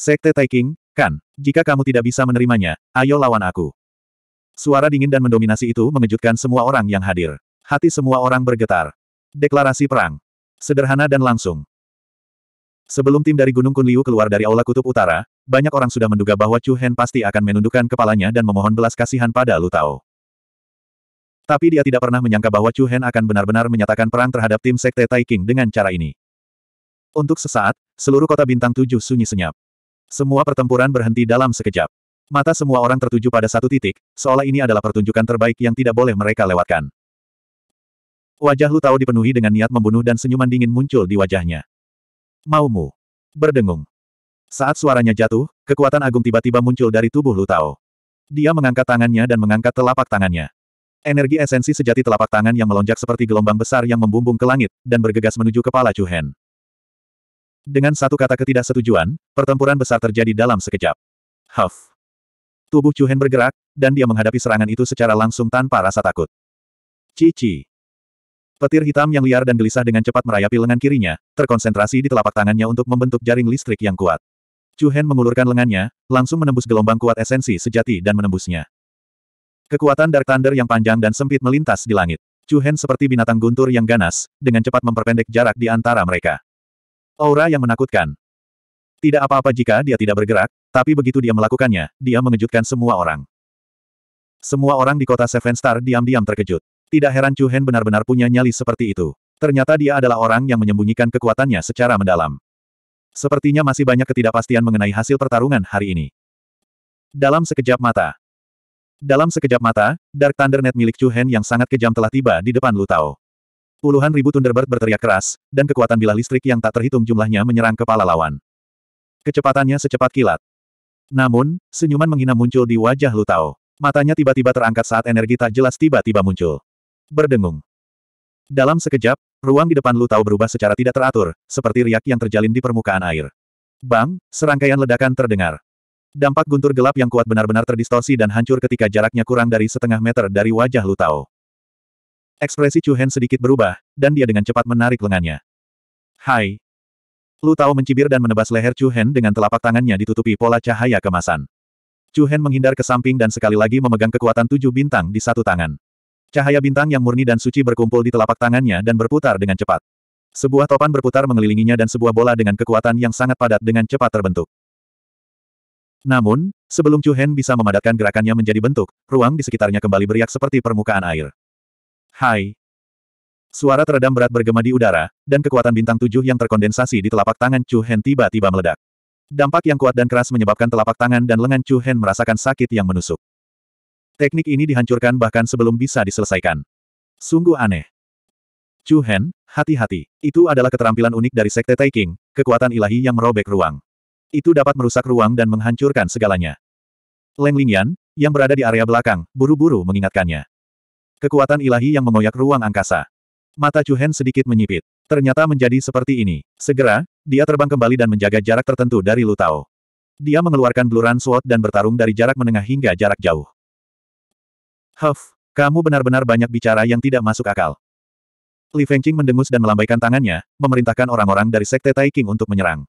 Sekte Taiking, kan, jika kamu tidak bisa menerimanya, ayo lawan aku. Suara dingin dan mendominasi itu mengejutkan semua orang yang hadir. Hati semua orang bergetar. Deklarasi perang. Sederhana dan langsung. Sebelum tim dari Gunung Kunliu keluar dari Aula Kutub Utara, banyak orang sudah menduga bahwa Chu Hen pasti akan menundukkan kepalanya dan memohon belas kasihan pada Lu Tao. Tapi dia tidak pernah menyangka bahwa Chu Hen akan benar-benar menyatakan perang terhadap tim Sekte Taiking dengan cara ini. Untuk sesaat, seluruh kota bintang tujuh sunyi senyap. Semua pertempuran berhenti dalam sekejap. Mata semua orang tertuju pada satu titik, seolah ini adalah pertunjukan terbaik yang tidak boleh mereka lewatkan. Wajah Lu Tao dipenuhi dengan niat membunuh dan senyuman dingin muncul di wajahnya. Maumu. Berdengung. Saat suaranya jatuh, kekuatan agung tiba-tiba muncul dari tubuh Lu Tao. Dia mengangkat tangannya dan mengangkat telapak tangannya. Energi esensi sejati telapak tangan yang melonjak seperti gelombang besar yang membumbung ke langit, dan bergegas menuju kepala Chu Hen. Dengan satu kata ketidaksetujuan, pertempuran besar terjadi dalam sekejap. Huff. Tubuh Chu Hen bergerak, dan dia menghadapi serangan itu secara langsung tanpa rasa takut. Cici. Petir hitam yang liar dan gelisah dengan cepat merayapi lengan kirinya, terkonsentrasi di telapak tangannya untuk membentuk jaring listrik yang kuat. Chu Hen mengulurkan lengannya, langsung menembus gelombang kuat esensi sejati dan menembusnya. Kekuatan Dark Thunder yang panjang dan sempit melintas di langit. Chu Hen seperti binatang guntur yang ganas, dengan cepat memperpendek jarak di antara mereka. Aura yang menakutkan. Tidak apa-apa jika dia tidak bergerak, tapi begitu dia melakukannya, dia mengejutkan semua orang. Semua orang di kota Seven Star diam-diam terkejut. Tidak heran Chu Hen benar-benar punya nyali seperti itu. Ternyata dia adalah orang yang menyembunyikan kekuatannya secara mendalam. Sepertinya masih banyak ketidakpastian mengenai hasil pertarungan hari ini. Dalam sekejap mata. Dalam sekejap mata, Dark Thunder Net milik Chu Hen yang sangat kejam telah tiba di depan Lu Tao. Puluhan ribu Thunderbird berteriak keras, dan kekuatan bila listrik yang tak terhitung jumlahnya menyerang kepala lawan. Kecepatannya secepat kilat. Namun, senyuman menghina muncul di wajah Lutao. Matanya tiba-tiba terangkat saat energi tak jelas tiba-tiba muncul. Berdengung. Dalam sekejap, ruang di depan Lutao berubah secara tidak teratur, seperti riak yang terjalin di permukaan air. Bang, serangkaian ledakan terdengar. Dampak guntur gelap yang kuat benar-benar terdistorsi dan hancur ketika jaraknya kurang dari setengah meter dari wajah Lutao. Ekspresi Chu Hen sedikit berubah, dan dia dengan cepat menarik lengannya. Hai. Lu Tao mencibir dan menebas leher Chu Hen dengan telapak tangannya ditutupi pola cahaya kemasan. Chu Hen menghindar ke samping dan sekali lagi memegang kekuatan tujuh bintang di satu tangan. Cahaya bintang yang murni dan suci berkumpul di telapak tangannya dan berputar dengan cepat. Sebuah topan berputar mengelilinginya dan sebuah bola dengan kekuatan yang sangat padat dengan cepat terbentuk. Namun, sebelum Chu Hen bisa memadatkan gerakannya menjadi bentuk, ruang di sekitarnya kembali beriak seperti permukaan air. Hai. Suara teredam berat bergema di udara, dan kekuatan bintang tujuh yang terkondensasi di telapak tangan Chu Hen tiba-tiba meledak. Dampak yang kuat dan keras menyebabkan telapak tangan dan lengan Chu Hen merasakan sakit yang menusuk. Teknik ini dihancurkan bahkan sebelum bisa diselesaikan. Sungguh aneh. Chu Hen, hati-hati. Itu adalah keterampilan unik dari Sekte Taiking, kekuatan ilahi yang merobek ruang. Itu dapat merusak ruang dan menghancurkan segalanya. Leng Lingyan, yang berada di area belakang, buru-buru mengingatkannya. Kekuatan ilahi yang mengoyak ruang angkasa. Mata Chu Hen sedikit menyipit. Ternyata menjadi seperti ini. Segera, dia terbang kembali dan menjaga jarak tertentu dari Lu Tao. Dia mengeluarkan bluran suot dan bertarung dari jarak menengah hingga jarak jauh. Huff, kamu benar-benar banyak bicara yang tidak masuk akal. Li Fengqing mendengus dan melambaikan tangannya, memerintahkan orang-orang dari Sekte Taiking untuk menyerang.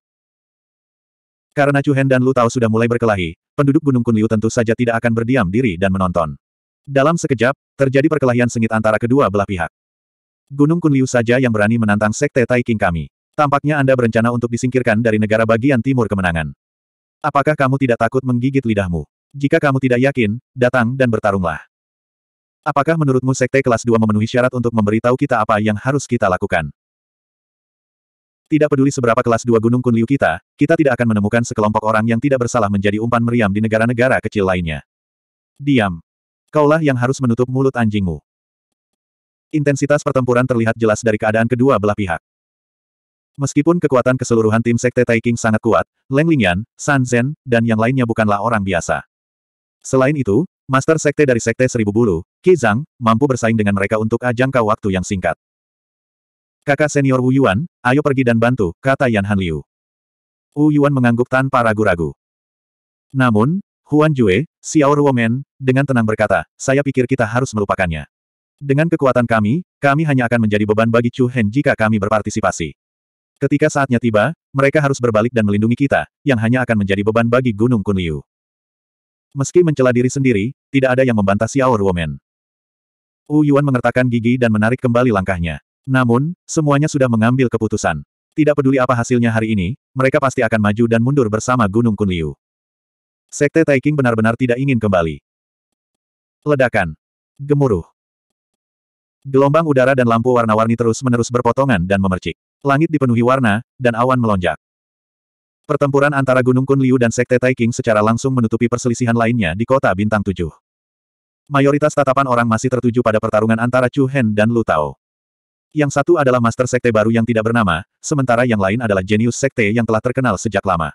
Karena Chu Hen dan Lu Tao sudah mulai berkelahi, penduduk Gunung Kunliu tentu saja tidak akan berdiam diri dan menonton. Dalam sekejap, terjadi perkelahian sengit antara kedua belah pihak. Gunung Kunliu saja yang berani menantang Sekte Tai King kami. Tampaknya Anda berencana untuk disingkirkan dari negara bagian timur kemenangan. Apakah kamu tidak takut menggigit lidahmu? Jika kamu tidak yakin, datang dan bertarunglah. Apakah menurutmu Sekte kelas 2 memenuhi syarat untuk memberitahu kita apa yang harus kita lakukan? Tidak peduli seberapa kelas dua gunung kunliu kita, kita tidak akan menemukan sekelompok orang yang tidak bersalah menjadi umpan meriam di negara-negara kecil lainnya. Diam. Kaulah yang harus menutup mulut anjingmu. Intensitas pertempuran terlihat jelas dari keadaan kedua belah pihak. Meskipun kekuatan keseluruhan tim Sekte Taiking sangat kuat, Leng Lingyan, San Zhen, dan yang lainnya bukanlah orang biasa. Selain itu, Master Sekte dari Sekte Seribu Bulu, Ki Zhang, mampu bersaing dengan mereka untuk ajang kau waktu yang singkat. Kakak senior Wu Yuan, ayo pergi dan bantu, kata Yan Han Liu. Wu Yuan mengangguk tanpa ragu-ragu. Namun, Huan Jue, Xiao Ruomen, dengan tenang berkata, saya pikir kita harus melupakannya. Dengan kekuatan kami, kami hanya akan menjadi beban bagi Chu Hen jika kami berpartisipasi. Ketika saatnya tiba, mereka harus berbalik dan melindungi kita, yang hanya akan menjadi beban bagi Gunung Kunliu. Meski mencela diri sendiri, tidak ada yang membantah Xiao Ruomen. Wu Yuan mengertakkan gigi dan menarik kembali langkahnya. Namun, semuanya sudah mengambil keputusan. Tidak peduli apa hasilnya hari ini, mereka pasti akan maju dan mundur bersama Gunung Kunliu. Sekte Taiking benar-benar tidak ingin kembali. Ledakan. Gemuruh. Gelombang udara dan lampu warna-warni terus-menerus berpotongan dan memercik. Langit dipenuhi warna, dan awan melonjak. Pertempuran antara Gunung Kun Liu dan Sekte Taiking secara langsung menutupi perselisihan lainnya di kota Bintang Tujuh. Mayoritas tatapan orang masih tertuju pada pertarungan antara Chu Hen dan Lu Tao. Yang satu adalah master sekte baru yang tidak bernama, sementara yang lain adalah jenius sekte yang telah terkenal sejak lama.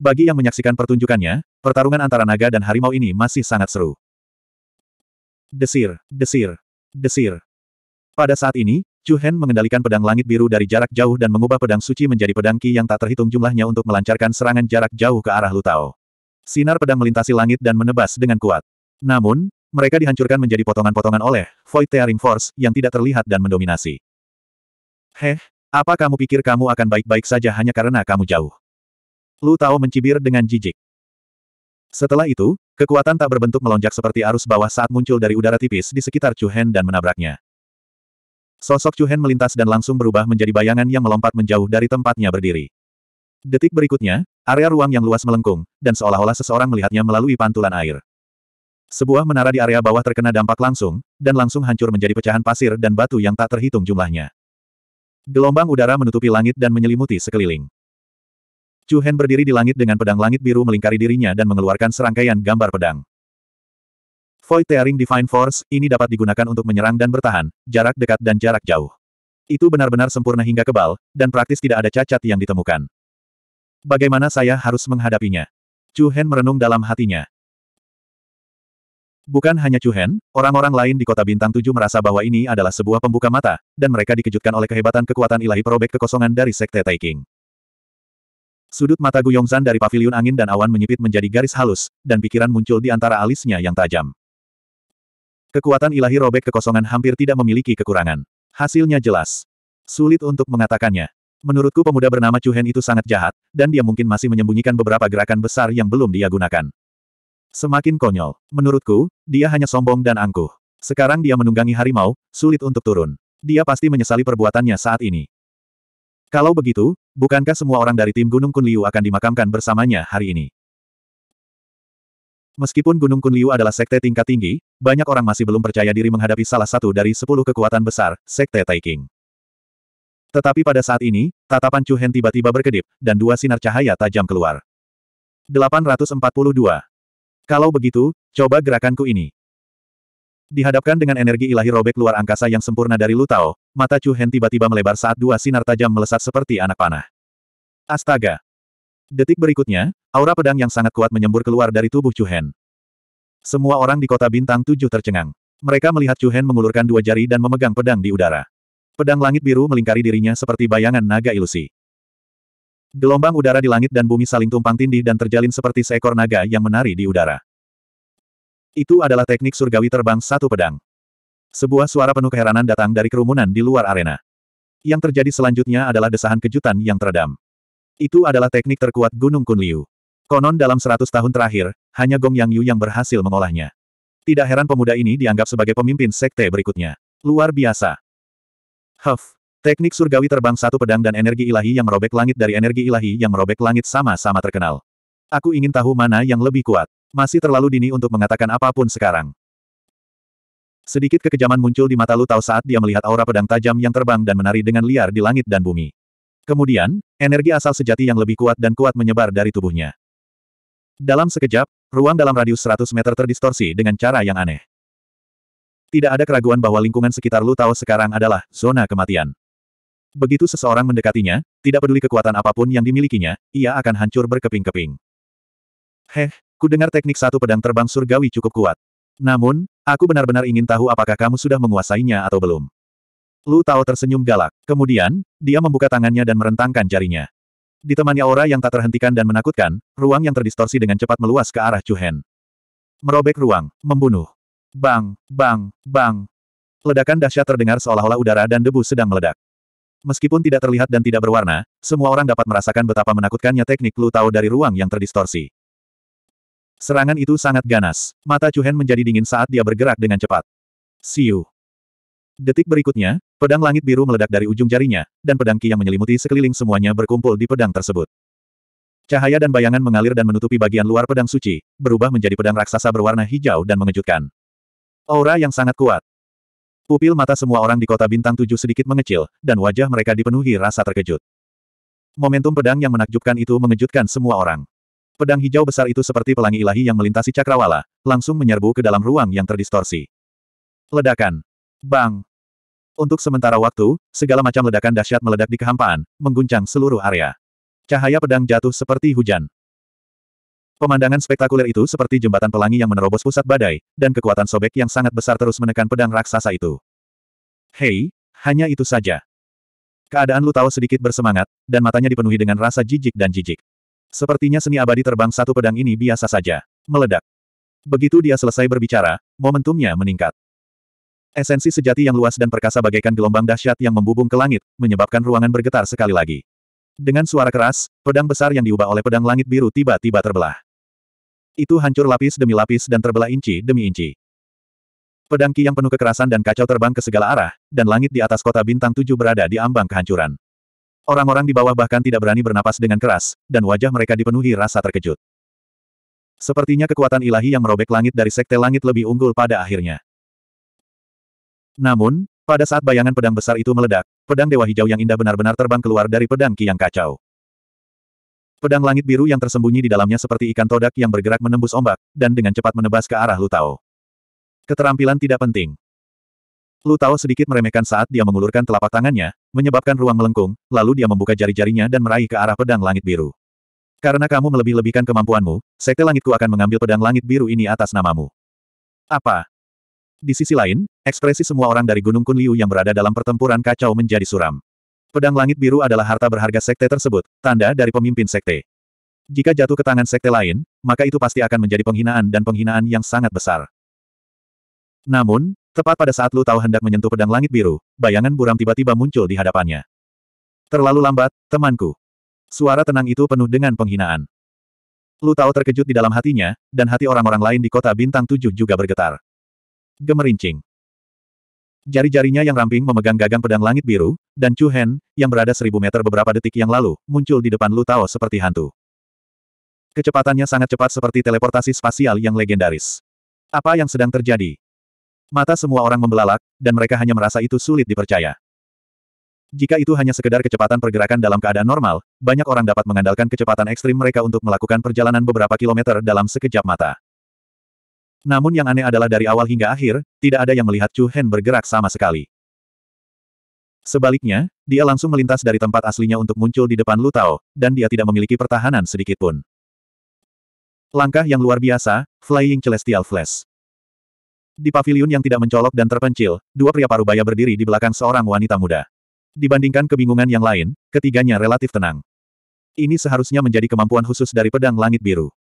Bagi yang menyaksikan pertunjukannya, pertarungan antara naga dan harimau ini masih sangat seru. Desir, desir, desir. Pada saat ini, Chu Hen mengendalikan pedang langit biru dari jarak jauh dan mengubah pedang suci menjadi pedang ki yang tak terhitung jumlahnya untuk melancarkan serangan jarak jauh ke arah Lutao. Sinar pedang melintasi langit dan menebas dengan kuat. Namun, mereka dihancurkan menjadi potongan-potongan oleh Void Tearing Force yang tidak terlihat dan mendominasi. Heh, apa kamu pikir kamu akan baik-baik saja hanya karena kamu jauh? Lu Tao mencibir dengan jijik. Setelah itu, kekuatan tak berbentuk melonjak seperti arus bawah saat muncul dari udara tipis di sekitar Chu Hen dan menabraknya. Sosok Chu Hen melintas dan langsung berubah menjadi bayangan yang melompat menjauh dari tempatnya berdiri. Detik berikutnya, area ruang yang luas melengkung, dan seolah-olah seseorang melihatnya melalui pantulan air. Sebuah menara di area bawah terkena dampak langsung, dan langsung hancur menjadi pecahan pasir dan batu yang tak terhitung jumlahnya. Gelombang udara menutupi langit dan menyelimuti sekeliling. Chu Hen berdiri di langit dengan pedang langit biru melingkari dirinya dan mengeluarkan serangkaian gambar pedang. Void Tearing Divine Force, ini dapat digunakan untuk menyerang dan bertahan, jarak dekat dan jarak jauh. Itu benar-benar sempurna hingga kebal, dan praktis tidak ada cacat yang ditemukan. Bagaimana saya harus menghadapinya? Chu Hen merenung dalam hatinya. Bukan hanya Chu Hen, orang-orang lain di kota Bintang Tujuh merasa bahwa ini adalah sebuah pembuka mata, dan mereka dikejutkan oleh kehebatan kekuatan ilahi perobek kekosongan dari Sekte Taiking. Sudut mata Guyongzan dari pavilion angin dan awan menyipit menjadi garis halus, dan pikiran muncul di antara alisnya yang tajam. Kekuatan ilahi robek kekosongan hampir tidak memiliki kekurangan. Hasilnya jelas. Sulit untuk mengatakannya. Menurutku pemuda bernama Chu Hen itu sangat jahat, dan dia mungkin masih menyembunyikan beberapa gerakan besar yang belum dia gunakan. Semakin konyol. Menurutku, dia hanya sombong dan angkuh. Sekarang dia menunggangi harimau, sulit untuk turun. Dia pasti menyesali perbuatannya saat ini. Kalau begitu, bukankah semua orang dari tim Gunung Kunliu akan dimakamkan bersamanya hari ini? Meskipun Gunung Kunliu adalah sekte tingkat tinggi, banyak orang masih belum percaya diri menghadapi salah satu dari sepuluh kekuatan besar, sekte Taiking. Tetapi pada saat ini, tatapan Chu Hen tiba-tiba berkedip, dan dua sinar cahaya tajam keluar. 842. Kalau begitu, coba gerakanku ini. Dihadapkan dengan energi ilahi robek luar angkasa yang sempurna dari Lutao, mata Chu Hen tiba-tiba melebar saat dua sinar tajam melesat seperti anak panah. Astaga! Detik berikutnya, aura pedang yang sangat kuat menyembur keluar dari tubuh Chu Hen. Semua orang di kota bintang tujuh tercengang. Mereka melihat Chu Hen mengulurkan dua jari dan memegang pedang di udara. Pedang langit biru melingkari dirinya seperti bayangan naga ilusi. Gelombang udara di langit dan bumi saling tumpang tindih dan terjalin seperti seekor naga yang menari di udara. Itu adalah teknik surgawi terbang satu pedang. Sebuah suara penuh keheranan datang dari kerumunan di luar arena. Yang terjadi selanjutnya adalah desahan kejutan yang teredam. Itu adalah teknik terkuat Gunung Kunliu. Konon dalam seratus tahun terakhir, hanya Gong Yang Yu yang berhasil mengolahnya. Tidak heran pemuda ini dianggap sebagai pemimpin sekte berikutnya. Luar biasa. Huff. Teknik surgawi terbang satu pedang dan energi ilahi yang merobek langit dari energi ilahi yang merobek langit sama-sama terkenal. Aku ingin tahu mana yang lebih kuat. Masih terlalu dini untuk mengatakan apapun sekarang. Sedikit kekejaman muncul di mata Lu saat dia melihat aura pedang tajam yang terbang dan menari dengan liar di langit dan bumi. Kemudian, energi asal sejati yang lebih kuat dan kuat menyebar dari tubuhnya. Dalam sekejap, ruang dalam radius 100 meter terdistorsi dengan cara yang aneh. Tidak ada keraguan bahwa lingkungan sekitar Lu sekarang adalah zona kematian. Begitu seseorang mendekatinya, tidak peduli kekuatan apapun yang dimilikinya, ia akan hancur berkeping-keping. Heh, Kudengar teknik satu pedang terbang surgawi cukup kuat. Namun, aku benar-benar ingin tahu apakah kamu sudah menguasainya atau belum. Lu Tao tersenyum galak. Kemudian, dia membuka tangannya dan merentangkan jarinya. Ditemani aura yang tak terhentikan dan menakutkan, ruang yang terdistorsi dengan cepat meluas ke arah Hen. Merobek ruang, membunuh. Bang, bang, bang. Ledakan dahsyat terdengar seolah-olah udara dan debu sedang meledak. Meskipun tidak terlihat dan tidak berwarna, semua orang dapat merasakan betapa menakutkannya teknik Lu Tao dari ruang yang terdistorsi. Serangan itu sangat ganas. Mata Chuhen menjadi dingin saat dia bergerak dengan cepat. Siu. Detik berikutnya, pedang langit biru meledak dari ujung jarinya, dan pedang ki yang menyelimuti sekeliling semuanya berkumpul di pedang tersebut. Cahaya dan bayangan mengalir dan menutupi bagian luar pedang suci, berubah menjadi pedang raksasa berwarna hijau dan mengejutkan. Aura yang sangat kuat. Pupil mata semua orang di kota bintang tujuh sedikit mengecil, dan wajah mereka dipenuhi rasa terkejut. Momentum pedang yang menakjubkan itu mengejutkan semua orang. Pedang hijau besar itu seperti pelangi ilahi yang melintasi cakrawala, langsung menyerbu ke dalam ruang yang terdistorsi. Ledakan. Bang. Untuk sementara waktu, segala macam ledakan dahsyat meledak di kehampaan, mengguncang seluruh area. Cahaya pedang jatuh seperti hujan. Pemandangan spektakuler itu seperti jembatan pelangi yang menerobos pusat badai, dan kekuatan sobek yang sangat besar terus menekan pedang raksasa itu. Hei, hanya itu saja. Keadaan Lu tahu sedikit bersemangat, dan matanya dipenuhi dengan rasa jijik dan jijik. Sepertinya seni abadi terbang satu pedang ini biasa saja. Meledak. Begitu dia selesai berbicara, momentumnya meningkat. Esensi sejati yang luas dan perkasa bagaikan gelombang dahsyat yang membubung ke langit, menyebabkan ruangan bergetar sekali lagi. Dengan suara keras, pedang besar yang diubah oleh pedang langit biru tiba-tiba terbelah. Itu hancur lapis demi lapis dan terbelah inci demi inci. Pedang ki yang penuh kekerasan dan kacau terbang ke segala arah, dan langit di atas kota bintang tujuh berada di ambang kehancuran. Orang-orang di bawah bahkan tidak berani bernapas dengan keras, dan wajah mereka dipenuhi rasa terkejut. Sepertinya kekuatan ilahi yang merobek langit dari sekte langit lebih unggul pada akhirnya. Namun, pada saat bayangan pedang besar itu meledak, pedang dewa hijau yang indah benar-benar terbang keluar dari pedang ki yang kacau. Pedang langit biru yang tersembunyi di dalamnya seperti ikan todak yang bergerak menembus ombak, dan dengan cepat menebas ke arah Lutao. Keterampilan tidak penting. Lu Tao sedikit meremehkan saat dia mengulurkan telapak tangannya, menyebabkan ruang melengkung, lalu dia membuka jari-jarinya dan meraih ke arah pedang langit biru. Karena kamu melebih-lebihkan kemampuanmu, Sekte Langitku akan mengambil pedang langit biru ini atas namamu. Apa? Di sisi lain, ekspresi semua orang dari Gunung Kunliu yang berada dalam pertempuran kacau menjadi suram. Pedang langit biru adalah harta berharga sekte tersebut, tanda dari pemimpin sekte. Jika jatuh ke tangan sekte lain, maka itu pasti akan menjadi penghinaan dan penghinaan yang sangat besar. Namun, Tepat pada saat Lu Tao hendak menyentuh pedang langit biru, bayangan buram tiba-tiba muncul di hadapannya. Terlalu lambat, temanku. Suara tenang itu penuh dengan penghinaan. Lu Tao terkejut di dalam hatinya, dan hati orang-orang lain di kota bintang tujuh juga bergetar. Gemerincing. Jari-jarinya yang ramping memegang gagang pedang langit biru, dan Chu Hen, yang berada seribu meter beberapa detik yang lalu, muncul di depan Lu Tao seperti hantu. Kecepatannya sangat cepat seperti teleportasi spasial yang legendaris. Apa yang sedang terjadi? Mata semua orang membelalak, dan mereka hanya merasa itu sulit dipercaya. Jika itu hanya sekedar kecepatan pergerakan dalam keadaan normal, banyak orang dapat mengandalkan kecepatan ekstrim mereka untuk melakukan perjalanan beberapa kilometer dalam sekejap mata. Namun yang aneh adalah dari awal hingga akhir, tidak ada yang melihat Chu Hen bergerak sama sekali. Sebaliknya, dia langsung melintas dari tempat aslinya untuk muncul di depan Lu Tao, dan dia tidak memiliki pertahanan sedikitpun. Langkah yang luar biasa, Flying Celestial Flash. Di pavilion yang tidak mencolok dan terpencil, dua pria parubaya berdiri di belakang seorang wanita muda. Dibandingkan kebingungan yang lain, ketiganya relatif tenang. Ini seharusnya menjadi kemampuan khusus dari pedang langit biru.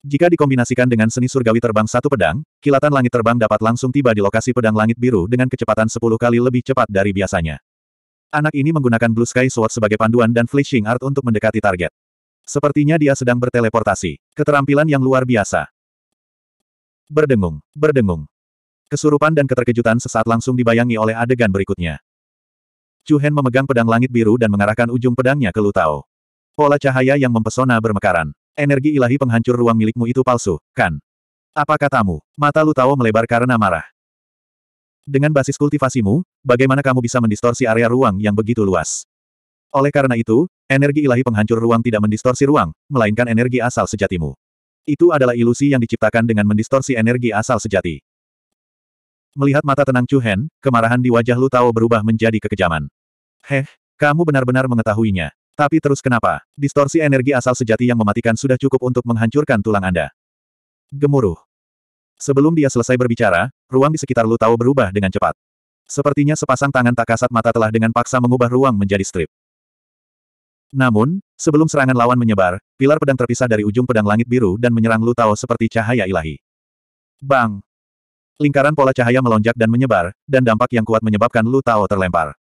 Jika dikombinasikan dengan seni surgawi terbang satu pedang, kilatan langit terbang dapat langsung tiba di lokasi pedang langit biru dengan kecepatan 10 kali lebih cepat dari biasanya. Anak ini menggunakan Blue Sky Sword sebagai panduan dan Flashing Art untuk mendekati target. Sepertinya dia sedang berteleportasi. Keterampilan yang luar biasa. Berdengung, berdengung. Kesurupan dan keterkejutan sesaat langsung dibayangi oleh adegan berikutnya. Chu Hen memegang pedang langit biru dan mengarahkan ujung pedangnya ke Lu Tao. Pola cahaya yang mempesona bermekaran. Energi ilahi penghancur ruang milikmu itu palsu, kan? Apa katamu? Mata Lu Tao melebar karena marah. Dengan basis kultivasimu, bagaimana kamu bisa mendistorsi area ruang yang begitu luas? Oleh karena itu, energi ilahi penghancur ruang tidak mendistorsi ruang, melainkan energi asal sejatimu. Itu adalah ilusi yang diciptakan dengan mendistorsi energi asal sejati. Melihat mata tenang Chu Hen, kemarahan di wajah Lu Tao berubah menjadi kekejaman. Heh, kamu benar-benar mengetahuinya. Tapi terus kenapa? Distorsi energi asal sejati yang mematikan sudah cukup untuk menghancurkan tulang Anda. Gemuruh. Sebelum dia selesai berbicara, ruang di sekitar Lu Tao berubah dengan cepat. Sepertinya sepasang tangan tak kasat mata telah dengan paksa mengubah ruang menjadi strip. Namun, sebelum serangan lawan menyebar, pilar pedang terpisah dari ujung pedang langit biru dan menyerang Lu Tao seperti cahaya ilahi. Bang! Lingkaran pola cahaya melonjak dan menyebar, dan dampak yang kuat menyebabkan Lu Tao terlempar.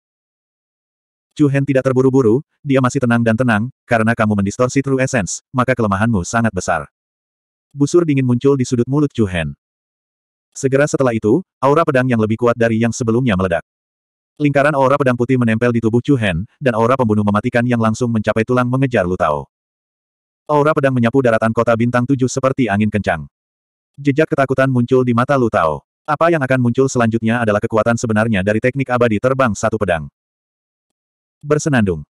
Chu Hen tidak terburu-buru, dia masih tenang dan tenang, karena kamu mendistorsi True Essence, maka kelemahanmu sangat besar. Busur dingin muncul di sudut mulut Chu Hen. Segera setelah itu, aura pedang yang lebih kuat dari yang sebelumnya meledak. Lingkaran aura pedang putih menempel di tubuh Chu Hen, dan aura pembunuh mematikan yang langsung mencapai tulang mengejar Lutao. Aura pedang menyapu daratan kota bintang tujuh seperti angin kencang. Jejak ketakutan muncul di mata Lutao. Apa yang akan muncul selanjutnya adalah kekuatan sebenarnya dari teknik abadi terbang satu pedang. Bersenandung.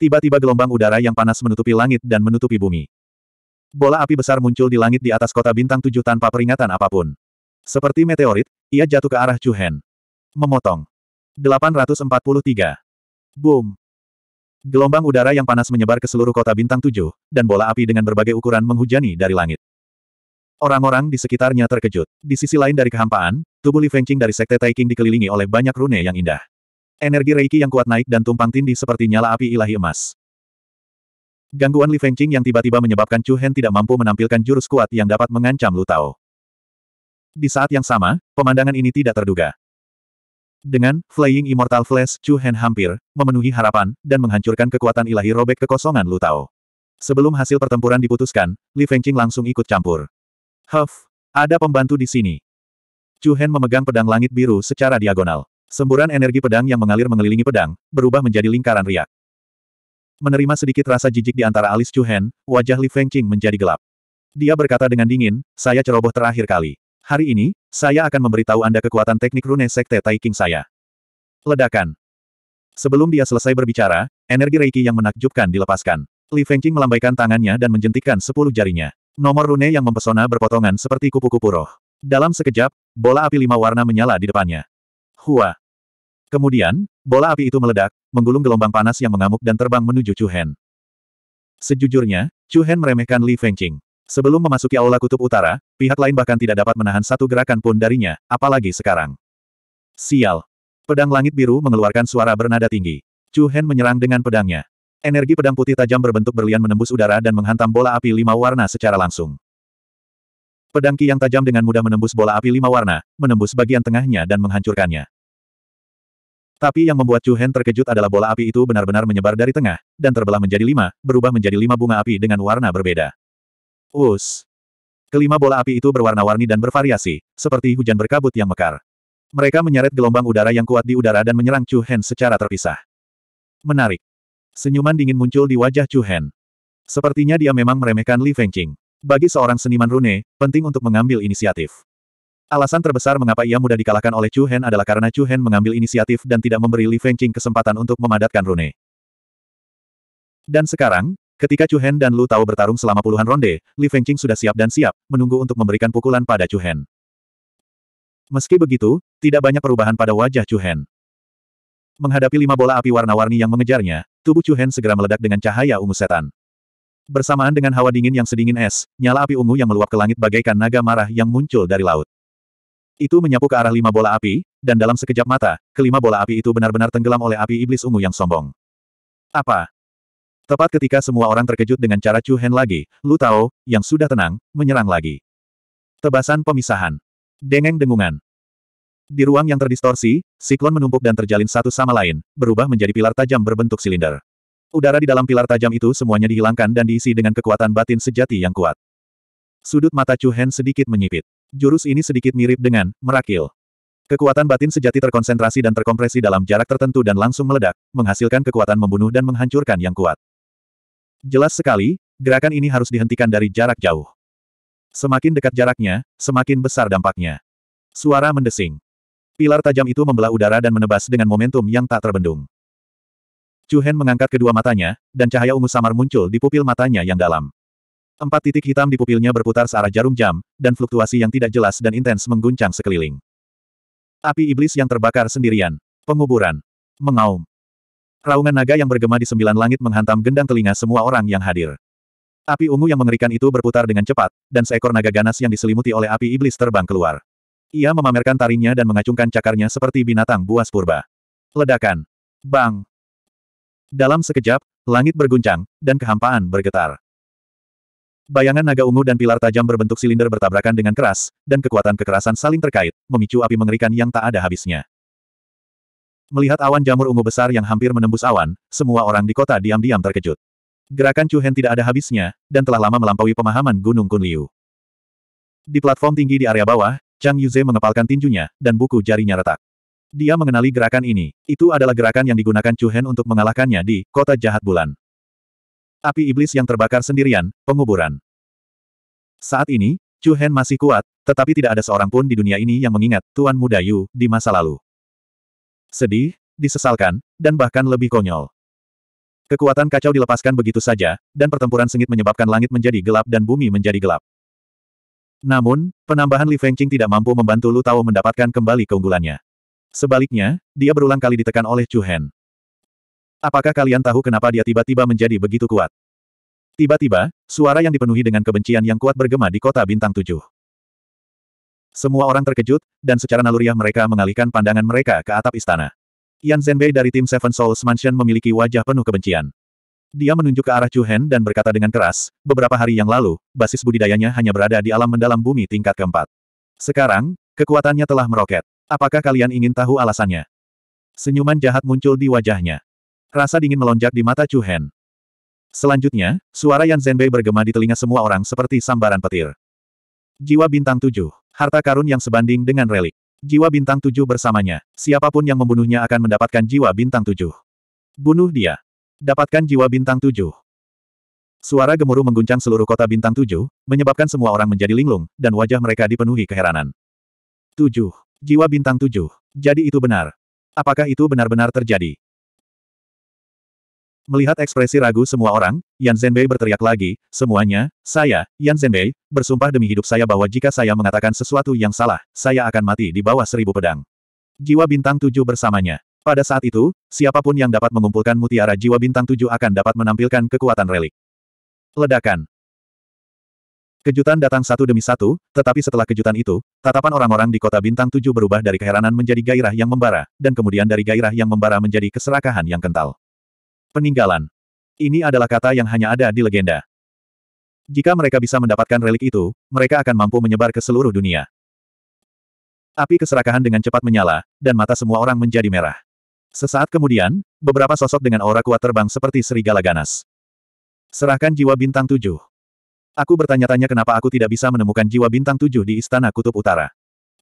Tiba-tiba gelombang udara yang panas menutupi langit dan menutupi bumi. Bola api besar muncul di langit di atas kota bintang tujuh tanpa peringatan apapun. Seperti meteorit, ia jatuh ke arah Chu Hen. Memotong. 843. Boom! Gelombang udara yang panas menyebar ke seluruh kota bintang tujuh, dan bola api dengan berbagai ukuran menghujani dari langit. Orang-orang di sekitarnya terkejut. Di sisi lain dari kehampaan, tubuh Li Fengqing dari Sekte Taiking dikelilingi oleh banyak rune yang indah. Energi Reiki yang kuat naik dan tumpang tindih seperti nyala api ilahi emas. Gangguan Li Fengqing yang tiba-tiba menyebabkan Chu Hen tidak mampu menampilkan jurus kuat yang dapat mengancam Lu Tao. Di saat yang sama, pemandangan ini tidak terduga. Dengan Flying Immortal Flash, Chu Hen hampir memenuhi harapan dan menghancurkan kekuatan ilahi robek kekosongan Lu Tao. Sebelum hasil pertempuran diputuskan, Li Fengqing langsung ikut campur. Huff, ada pembantu di sini. Chu Hen memegang pedang langit biru secara diagonal. Semburan energi pedang yang mengalir mengelilingi pedang, berubah menjadi lingkaran riak. Menerima sedikit rasa jijik di antara alis Chu Hen, wajah Li Fengqing menjadi gelap. Dia berkata dengan dingin, saya ceroboh terakhir kali. Hari ini, saya akan memberitahu Anda kekuatan teknik rune sekte Taiking saya. Ledakan. Sebelum dia selesai berbicara, energi Reiki yang menakjubkan dilepaskan. Li Fengqing melambaikan tangannya dan menjentikkan sepuluh jarinya. Nomor rune yang mempesona berpotongan seperti kupu-kupu roh. Dalam sekejap, bola api lima warna menyala di depannya. Hua. Kemudian, bola api itu meledak, menggulung gelombang panas yang mengamuk dan terbang menuju Chu Hen. Sejujurnya, Chu Hen meremehkan Li Fengqing. Sebelum memasuki aula kutub utara, pihak lain bahkan tidak dapat menahan satu gerakan pun darinya, apalagi sekarang. Sial. Pedang langit biru mengeluarkan suara bernada tinggi. Chu Hen menyerang dengan pedangnya. Energi pedang putih tajam berbentuk berlian menembus udara dan menghantam bola api lima warna secara langsung. Pedang Ki yang tajam dengan mudah menembus bola api lima warna, menembus bagian tengahnya dan menghancurkannya. Tapi yang membuat Chu Hen terkejut adalah bola api itu benar-benar menyebar dari tengah, dan terbelah menjadi lima, berubah menjadi lima bunga api dengan warna berbeda. Us. Kelima bola api itu berwarna-warni dan bervariasi, seperti hujan berkabut yang mekar. Mereka menyeret gelombang udara yang kuat di udara dan menyerang Chu Hen secara terpisah. Menarik. Senyuman dingin muncul di wajah Chu Hen. Sepertinya dia memang meremehkan Li Fengqing. Bagi seorang seniman rune, penting untuk mengambil inisiatif. Alasan terbesar mengapa ia mudah dikalahkan oleh Chu Hen adalah karena Chu Hen mengambil inisiatif dan tidak memberi Li Fengqing kesempatan untuk memadatkan rune. Dan sekarang, Ketika Chu Hen dan Lu Tao bertarung selama puluhan ronde, Li Fengqing sudah siap dan siap, menunggu untuk memberikan pukulan pada Chu Hen. Meski begitu, tidak banyak perubahan pada wajah Chu Hen. Menghadapi lima bola api warna-warni yang mengejarnya, tubuh Chu Hen segera meledak dengan cahaya ungu setan. Bersamaan dengan hawa dingin yang sedingin es, nyala api ungu yang meluap ke langit bagaikan naga marah yang muncul dari laut. Itu menyapu ke arah lima bola api, dan dalam sekejap mata, kelima bola api itu benar-benar tenggelam oleh api iblis ungu yang sombong. Apa? Tepat ketika semua orang terkejut dengan cara Chu Hen lagi, Lu Tao, yang sudah tenang, menyerang lagi. Tebasan pemisahan. Dengeng dengungan. Di ruang yang terdistorsi, siklon menumpuk dan terjalin satu sama lain, berubah menjadi pilar tajam berbentuk silinder. Udara di dalam pilar tajam itu semuanya dihilangkan dan diisi dengan kekuatan batin sejati yang kuat. Sudut mata Chu Hen sedikit menyipit. Jurus ini sedikit mirip dengan merakil. Kekuatan batin sejati terkonsentrasi dan terkompresi dalam jarak tertentu dan langsung meledak, menghasilkan kekuatan membunuh dan menghancurkan yang kuat. Jelas sekali, gerakan ini harus dihentikan dari jarak jauh. Semakin dekat jaraknya, semakin besar dampaknya. Suara mendesing. Pilar tajam itu membelah udara dan menebas dengan momentum yang tak terbendung. Chu Hen mengangkat kedua matanya, dan cahaya ungu samar muncul di pupil matanya yang dalam. Empat titik hitam di pupilnya berputar searah jarum jam, dan fluktuasi yang tidak jelas dan intens mengguncang sekeliling. Api iblis yang terbakar sendirian. Penguburan. Mengaum. Raungan naga yang bergema di sembilan langit menghantam gendang telinga semua orang yang hadir. Api ungu yang mengerikan itu berputar dengan cepat, dan seekor naga ganas yang diselimuti oleh api iblis terbang keluar. Ia memamerkan tarinya dan mengacungkan cakarnya seperti binatang buas purba. Ledakan. Bang. Dalam sekejap, langit berguncang, dan kehampaan bergetar. Bayangan naga ungu dan pilar tajam berbentuk silinder bertabrakan dengan keras, dan kekuatan kekerasan saling terkait, memicu api mengerikan yang tak ada habisnya. Melihat awan jamur ungu besar yang hampir menembus awan, semua orang di kota diam-diam terkejut. Gerakan Chu Hen tidak ada habisnya, dan telah lama melampaui pemahaman Gunung Kunliu. Di platform tinggi di area bawah, Chang Yuze mengepalkan tinjunya, dan buku jarinya retak. Dia mengenali gerakan ini. Itu adalah gerakan yang digunakan Chu Hen untuk mengalahkannya di Kota Jahat Bulan. Api iblis yang terbakar sendirian, penguburan. Saat ini, Chu Hen masih kuat, tetapi tidak ada seorang pun di dunia ini yang mengingat Tuan Muda Yu di masa lalu sedih, disesalkan, dan bahkan lebih konyol. Kekuatan kacau dilepaskan begitu saja, dan pertempuran sengit menyebabkan langit menjadi gelap dan bumi menjadi gelap. Namun, penambahan Li Fengqing tidak mampu membantu Lu Tao mendapatkan kembali keunggulannya. Sebaliknya, dia berulang kali ditekan oleh Chu Hen. Apakah kalian tahu kenapa dia tiba-tiba menjadi begitu kuat? Tiba-tiba, suara yang dipenuhi dengan kebencian yang kuat bergema di kota bintang tujuh. Semua orang terkejut, dan secara naluriah mereka mengalihkan pandangan mereka ke atap istana. Yan Zhenbei dari tim Seven Souls Mansion memiliki wajah penuh kebencian. Dia menunjuk ke arah Chu Hen dan berkata dengan keras, beberapa hari yang lalu, basis budidayanya hanya berada di alam mendalam bumi tingkat keempat. Sekarang, kekuatannya telah meroket. Apakah kalian ingin tahu alasannya? Senyuman jahat muncul di wajahnya. Rasa dingin melonjak di mata Chu Hen. Selanjutnya, suara Yan Zhenbei bergema di telinga semua orang seperti sambaran petir. Jiwa bintang tujuh harta karun yang sebanding dengan relik. Jiwa bintang tujuh bersamanya. Siapapun yang membunuhnya akan mendapatkan jiwa bintang tujuh. Bunuh dia. Dapatkan jiwa bintang tujuh. Suara gemuruh mengguncang seluruh kota bintang tujuh, menyebabkan semua orang menjadi linglung, dan wajah mereka dipenuhi keheranan. Tujuh. Jiwa bintang tujuh. Jadi itu benar. Apakah itu benar-benar terjadi? Melihat ekspresi ragu semua orang, Yan Zhenbei berteriak lagi, semuanya, saya, Yan Zhenbei, bersumpah demi hidup saya bahwa jika saya mengatakan sesuatu yang salah, saya akan mati di bawah seribu pedang. Jiwa bintang tujuh bersamanya. Pada saat itu, siapapun yang dapat mengumpulkan mutiara jiwa bintang tujuh akan dapat menampilkan kekuatan relik. Ledakan. Kejutan datang satu demi satu, tetapi setelah kejutan itu, tatapan orang-orang di kota bintang tujuh berubah dari keheranan menjadi gairah yang membara, dan kemudian dari gairah yang membara menjadi keserakahan yang kental. Peninggalan. Ini adalah kata yang hanya ada di legenda. Jika mereka bisa mendapatkan relik itu, mereka akan mampu menyebar ke seluruh dunia. Api keserakahan dengan cepat menyala, dan mata semua orang menjadi merah. Sesaat kemudian, beberapa sosok dengan aura kuat terbang seperti serigala ganas. Serahkan jiwa bintang tujuh. Aku bertanya-tanya kenapa aku tidak bisa menemukan jiwa bintang tujuh di Istana Kutub Utara.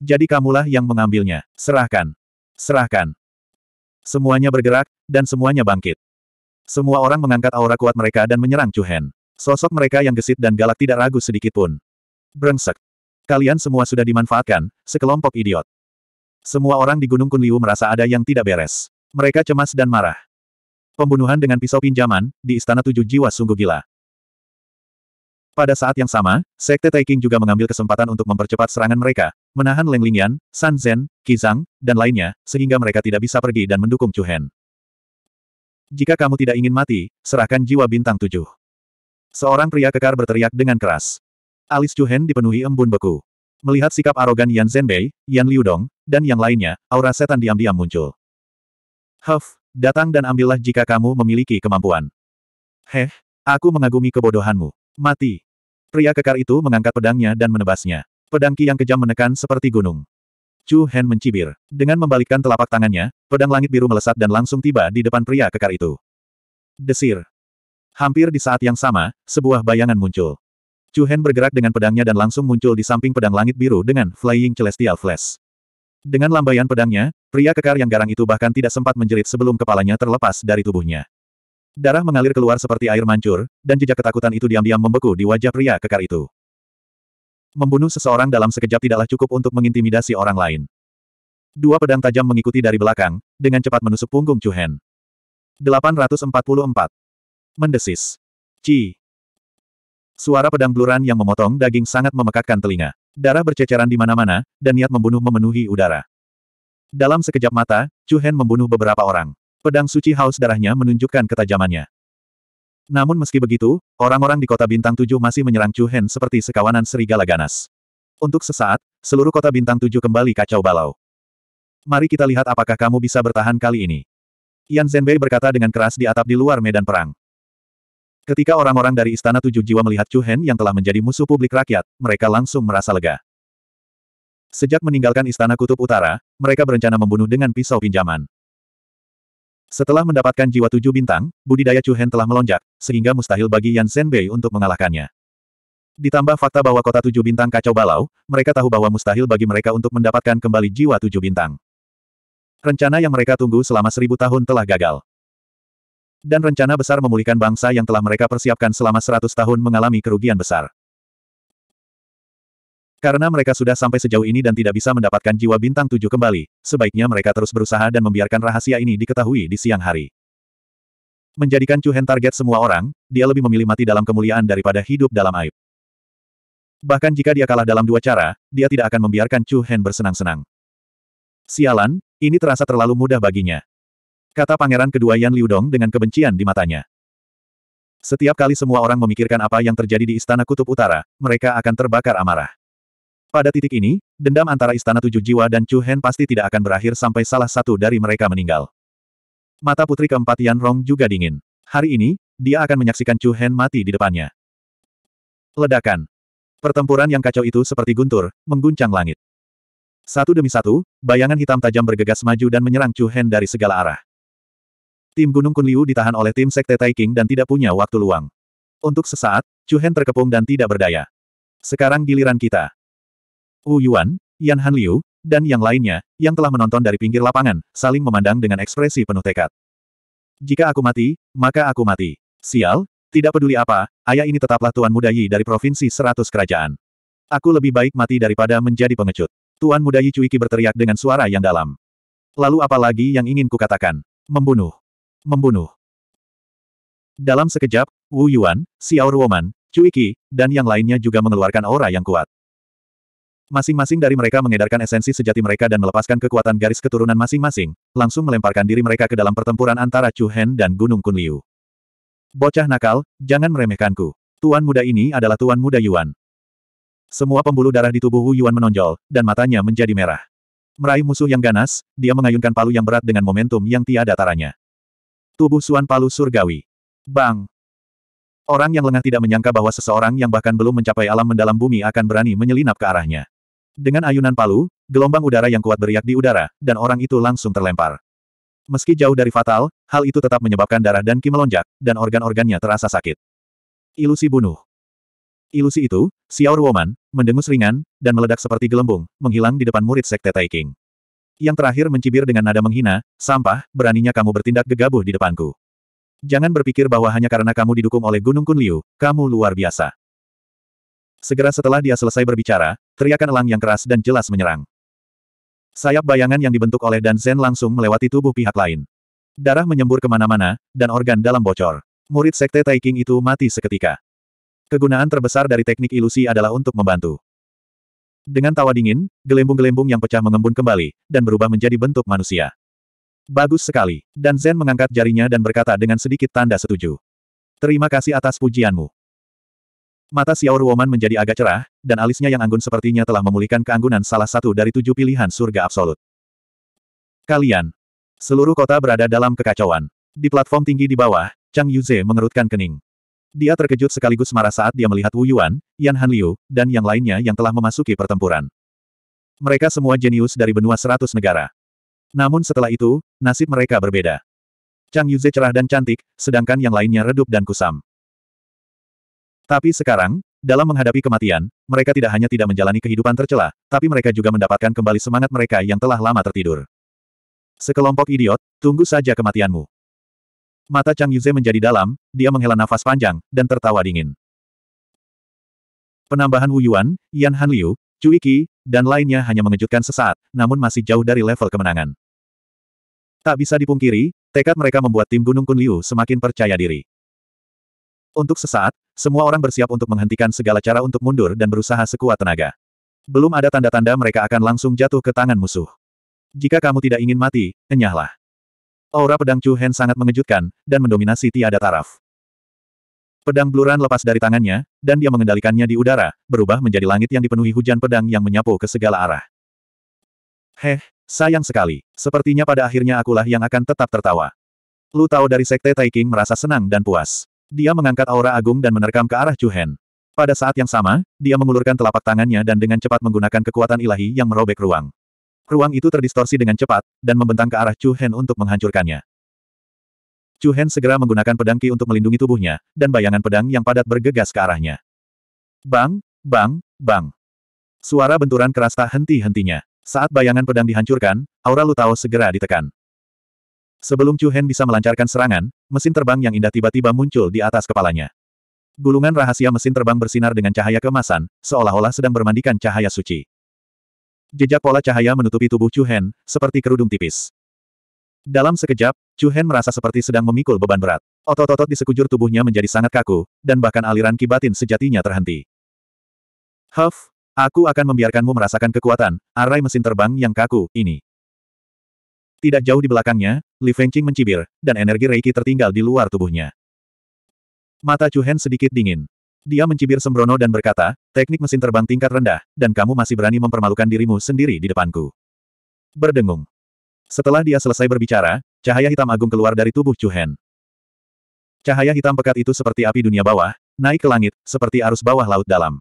Jadi kamulah yang mengambilnya. Serahkan. Serahkan. Semuanya bergerak, dan semuanya bangkit. Semua orang mengangkat aura kuat mereka dan menyerang Chu Hen. Sosok mereka yang gesit dan galak tidak ragu sedikit pun. Brengsek. Kalian semua sudah dimanfaatkan, sekelompok idiot. Semua orang di Gunung Kunliu merasa ada yang tidak beres. Mereka cemas dan marah. Pembunuhan dengan pisau pinjaman, di Istana Tujuh Jiwa sungguh gila. Pada saat yang sama, Sekte Taiking juga mengambil kesempatan untuk mempercepat serangan mereka, menahan Leng Lingyan, San Zhen, Qi dan lainnya, sehingga mereka tidak bisa pergi dan mendukung Chu Hen. Jika kamu tidak ingin mati, serahkan jiwa bintang tujuh. Seorang pria kekar berteriak dengan keras. Alis Chuhen dipenuhi embun beku. Melihat sikap arogan Yan Zhenbei, Yan Liudong, dan yang lainnya, aura setan diam-diam muncul. Huff, datang dan ambillah jika kamu memiliki kemampuan. Heh, aku mengagumi kebodohanmu. Mati. Pria kekar itu mengangkat pedangnya dan menebasnya. Pedang Ki yang kejam menekan seperti gunung. Chu Hen mencibir. Dengan membalikkan telapak tangannya, pedang langit biru melesat dan langsung tiba di depan pria kekar itu. Desir. Hampir di saat yang sama, sebuah bayangan muncul. Chu Hen bergerak dengan pedangnya dan langsung muncul di samping pedang langit biru dengan Flying Celestial Flash. Dengan lambaian pedangnya, pria kekar yang garang itu bahkan tidak sempat menjerit sebelum kepalanya terlepas dari tubuhnya. Darah mengalir keluar seperti air mancur, dan jejak ketakutan itu diam-diam membeku di wajah pria kekar itu. Membunuh seseorang dalam sekejap tidaklah cukup untuk mengintimidasi orang lain. Dua pedang tajam mengikuti dari belakang, dengan cepat menusuk punggung Chu Hen. 844. Mendesis. Ci. Suara pedang bluran yang memotong daging sangat memekakkan telinga. Darah berceceran di mana-mana, dan niat membunuh memenuhi udara. Dalam sekejap mata, Chu Hen membunuh beberapa orang. Pedang suci haus darahnya menunjukkan ketajamannya. Namun meski begitu, orang-orang di kota bintang tujuh masih menyerang Chu Hen seperti sekawanan serigala ganas. Untuk sesaat, seluruh kota bintang tujuh kembali kacau balau. Mari kita lihat apakah kamu bisa bertahan kali ini. Yan Zhenbei berkata dengan keras di atap di luar medan perang. Ketika orang-orang dari Istana Tujuh Jiwa melihat Chu Hen yang telah menjadi musuh publik rakyat, mereka langsung merasa lega. Sejak meninggalkan Istana Kutub Utara, mereka berencana membunuh dengan pisau pinjaman. Setelah mendapatkan jiwa tujuh bintang, budidaya Chu Hen telah melonjak, sehingga mustahil bagi Yan Zhenbei untuk mengalahkannya. Ditambah fakta bahwa kota tujuh bintang kacau balau, mereka tahu bahwa mustahil bagi mereka untuk mendapatkan kembali jiwa tujuh bintang. Rencana yang mereka tunggu selama seribu tahun telah gagal. Dan rencana besar memulihkan bangsa yang telah mereka persiapkan selama seratus tahun mengalami kerugian besar. Karena mereka sudah sampai sejauh ini dan tidak bisa mendapatkan jiwa bintang tujuh kembali, sebaiknya mereka terus berusaha dan membiarkan rahasia ini diketahui di siang hari. Menjadikan Chu Hen target semua orang, dia lebih memilih mati dalam kemuliaan daripada hidup dalam aib. Bahkan jika dia kalah dalam dua cara, dia tidak akan membiarkan Chu Hen bersenang-senang. Sialan, ini terasa terlalu mudah baginya. Kata pangeran kedua Yan Liudong dengan kebencian di matanya. Setiap kali semua orang memikirkan apa yang terjadi di Istana Kutub Utara, mereka akan terbakar amarah. Pada titik ini, dendam antara Istana Tujuh Jiwa dan Chu Hen pasti tidak akan berakhir sampai salah satu dari mereka meninggal. Mata putri keempat Yan Rong juga dingin. Hari ini, dia akan menyaksikan Chu Hen mati di depannya. Ledakan. Pertempuran yang kacau itu seperti guntur, mengguncang langit. Satu demi satu, bayangan hitam tajam bergegas maju dan menyerang Chu Hen dari segala arah. Tim Gunung Kunliu ditahan oleh tim Sekte Taiking dan tidak punya waktu luang. Untuk sesaat, Chu Hen terkepung dan tidak berdaya. Sekarang giliran kita. Wu Yuan, Yan Han Liu, dan yang lainnya, yang telah menonton dari pinggir lapangan, saling memandang dengan ekspresi penuh tekad. Jika aku mati, maka aku mati. Sial, tidak peduli apa, ayah ini tetaplah Tuan Muda Yi dari Provinsi Seratus Kerajaan. Aku lebih baik mati daripada menjadi pengecut. Tuan Muda Yi Cuiki berteriak dengan suara yang dalam. Lalu apa lagi yang ingin kukatakan? Membunuh. Membunuh. Dalam sekejap, Wu Yuan, Xiao Ruoman, Cuiki, dan yang lainnya juga mengeluarkan aura yang kuat. Masing-masing dari mereka mengedarkan esensi sejati mereka dan melepaskan kekuatan garis keturunan masing-masing, langsung melemparkan diri mereka ke dalam pertempuran antara Chu Hen dan Gunung Kunliu. Bocah nakal, jangan meremehkanku. Tuan muda ini adalah tuan muda Yuan. Semua pembuluh darah di tubuh Wu Yuan menonjol, dan matanya menjadi merah. Meraih musuh yang ganas, dia mengayunkan palu yang berat dengan momentum yang tiada taranya. Tubuh Suan Palu Surgawi. Bang! Orang yang lengah tidak menyangka bahwa seseorang yang bahkan belum mencapai alam mendalam bumi akan berani menyelinap ke arahnya. Dengan ayunan palu, gelombang udara yang kuat beriak di udara, dan orang itu langsung terlempar. Meski jauh dari fatal, hal itu tetap menyebabkan darah dan Ki melonjak, dan organ-organnya terasa sakit. Ilusi bunuh. Ilusi itu, Xiao Woman, mendengus ringan, dan meledak seperti gelembung, menghilang di depan murid Sekte Taiking. Yang terakhir mencibir dengan nada menghina, sampah, beraninya kamu bertindak gegabah di depanku. Jangan berpikir bahwa hanya karena kamu didukung oleh Gunung Kunliu, kamu luar biasa. Segera setelah dia selesai berbicara, teriakan elang yang keras dan jelas menyerang. Sayap bayangan yang dibentuk oleh Dan Zen langsung melewati tubuh pihak lain. Darah menyembur kemana-mana, dan organ dalam bocor. Murid Sekte Taiking itu mati seketika. Kegunaan terbesar dari teknik ilusi adalah untuk membantu. Dengan tawa dingin, gelembung-gelembung yang pecah mengembun kembali, dan berubah menjadi bentuk manusia. Bagus sekali, dan Zen mengangkat jarinya dan berkata dengan sedikit tanda setuju. Terima kasih atas pujianmu. Mata Xiao Ruoman menjadi agak cerah, dan alisnya yang anggun sepertinya telah memulihkan keanggunan salah satu dari tujuh pilihan surga absolut. Kalian. Seluruh kota berada dalam kekacauan. Di platform tinggi di bawah, Chang Yuze mengerutkan kening. Dia terkejut sekaligus marah saat dia melihat Wu Yuan, Yan Han Liu, dan yang lainnya yang telah memasuki pertempuran. Mereka semua jenius dari benua seratus negara. Namun setelah itu, nasib mereka berbeda. Chang Yuze cerah dan cantik, sedangkan yang lainnya redup dan kusam. Tapi sekarang, dalam menghadapi kematian, mereka tidak hanya tidak menjalani kehidupan tercela, tapi mereka juga mendapatkan kembali semangat mereka yang telah lama tertidur. Sekelompok idiot, tunggu saja kematianmu. Mata Chang Yuze menjadi dalam, dia menghela nafas panjang, dan tertawa dingin. Penambahan Wu Yuan, Yan Han Liu, Cui Qi, dan lainnya hanya mengejutkan sesaat, namun masih jauh dari level kemenangan. Tak bisa dipungkiri, tekad mereka membuat tim Gunung Kun Liu semakin percaya diri. Untuk sesaat, semua orang bersiap untuk menghentikan segala cara untuk mundur dan berusaha sekuat tenaga. Belum ada tanda-tanda mereka akan langsung jatuh ke tangan musuh. Jika kamu tidak ingin mati, enyahlah. Aura pedang Chu Hen sangat mengejutkan, dan mendominasi tiada taraf. Pedang bluran lepas dari tangannya, dan dia mengendalikannya di udara, berubah menjadi langit yang dipenuhi hujan pedang yang menyapu ke segala arah. Heh, sayang sekali. Sepertinya pada akhirnya akulah yang akan tetap tertawa. Lu tahu dari sekte Taiking merasa senang dan puas. Dia mengangkat aura agung dan menerkam ke arah Chu Hen. Pada saat yang sama, dia mengulurkan telapak tangannya dan dengan cepat menggunakan kekuatan ilahi yang merobek ruang. Ruang itu terdistorsi dengan cepat, dan membentang ke arah Chu Hen untuk menghancurkannya. Chu Hen segera menggunakan pedang Ki untuk melindungi tubuhnya, dan bayangan pedang yang padat bergegas ke arahnya. Bang, bang, bang. Suara benturan keras tak henti-hentinya. Saat bayangan pedang dihancurkan, aura Lutao segera ditekan. Sebelum Chu Hen bisa melancarkan serangan, mesin terbang yang indah tiba-tiba muncul di atas kepalanya. Gulungan rahasia mesin terbang bersinar dengan cahaya kemasan, seolah-olah sedang bermandikan cahaya suci. Jejak pola cahaya menutupi tubuh Chu Hen, seperti kerudung tipis. Dalam sekejap, Chu Hen merasa seperti sedang memikul beban berat. Otot-otot di sekujur tubuhnya menjadi sangat kaku, dan bahkan aliran kibatin sejatinya terhenti. Huff, aku akan membiarkanmu merasakan kekuatan, arai mesin terbang yang kaku, ini. Tidak jauh di belakangnya, Li Fengqing mencibir, dan energi Reiki tertinggal di luar tubuhnya. Mata Chu Hen sedikit dingin. Dia mencibir sembrono dan berkata, teknik mesin terbang tingkat rendah, dan kamu masih berani mempermalukan dirimu sendiri di depanku. Berdengung. Setelah dia selesai berbicara, cahaya hitam agung keluar dari tubuh Chu Hen. Cahaya hitam pekat itu seperti api dunia bawah, naik ke langit, seperti arus bawah laut dalam.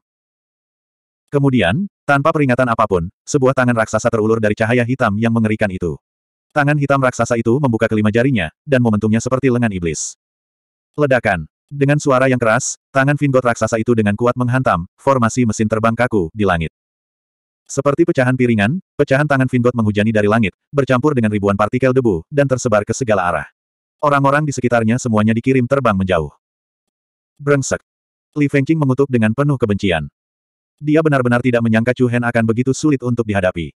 Kemudian, tanpa peringatan apapun, sebuah tangan raksasa terulur dari cahaya hitam yang mengerikan itu. Tangan hitam raksasa itu membuka kelima jarinya, dan momentumnya seperti lengan iblis. Ledakan. Dengan suara yang keras, tangan Vingot raksasa itu dengan kuat menghantam, formasi mesin terbang kaku, di langit. Seperti pecahan piringan, pecahan tangan Vingot menghujani dari langit, bercampur dengan ribuan partikel debu, dan tersebar ke segala arah. Orang-orang di sekitarnya semuanya dikirim terbang menjauh. Brengsek. Li Fengqing mengutuk dengan penuh kebencian. Dia benar-benar tidak menyangka Chu Hen akan begitu sulit untuk dihadapi.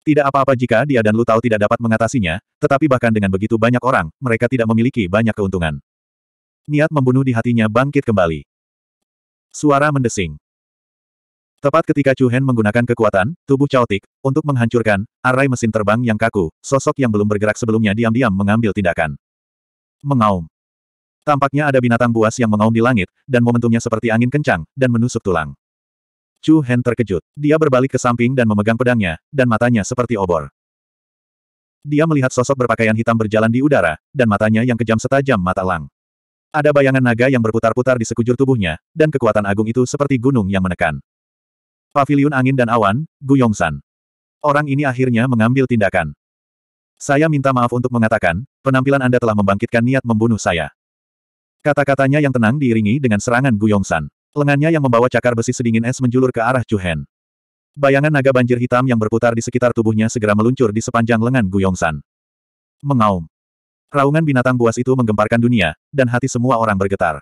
Tidak apa-apa jika dia dan Lu Tao tidak dapat mengatasinya, tetapi bahkan dengan begitu banyak orang, mereka tidak memiliki banyak keuntungan. Niat membunuh di hatinya bangkit kembali. Suara mendesing. Tepat ketika Chu Hen menggunakan kekuatan, tubuh caotik, untuk menghancurkan, arai mesin terbang yang kaku, sosok yang belum bergerak sebelumnya diam-diam mengambil tindakan. Mengaum. Tampaknya ada binatang buas yang mengaum di langit, dan momentumnya seperti angin kencang, dan menusuk tulang. Chu Hen terkejut. Dia berbalik ke samping dan memegang pedangnya, dan matanya seperti obor. Dia melihat sosok berpakaian hitam berjalan di udara, dan matanya yang kejam setajam mata lang. Ada bayangan naga yang berputar-putar di sekujur tubuhnya, dan kekuatan agung itu seperti gunung yang menekan. Paviliun Angin dan Awan, Gu Yongsan. Orang ini akhirnya mengambil tindakan. Saya minta maaf untuk mengatakan, penampilan Anda telah membangkitkan niat membunuh saya. Kata-katanya yang tenang diiringi dengan serangan Gu Yongsan. Lengannya yang membawa cakar besi sedingin es menjulur ke arah Chuhen. Bayangan naga banjir hitam yang berputar di sekitar tubuhnya segera meluncur di sepanjang lengan Gu Yongsan. Mengaum. Raungan binatang buas itu menggemparkan dunia, dan hati semua orang bergetar.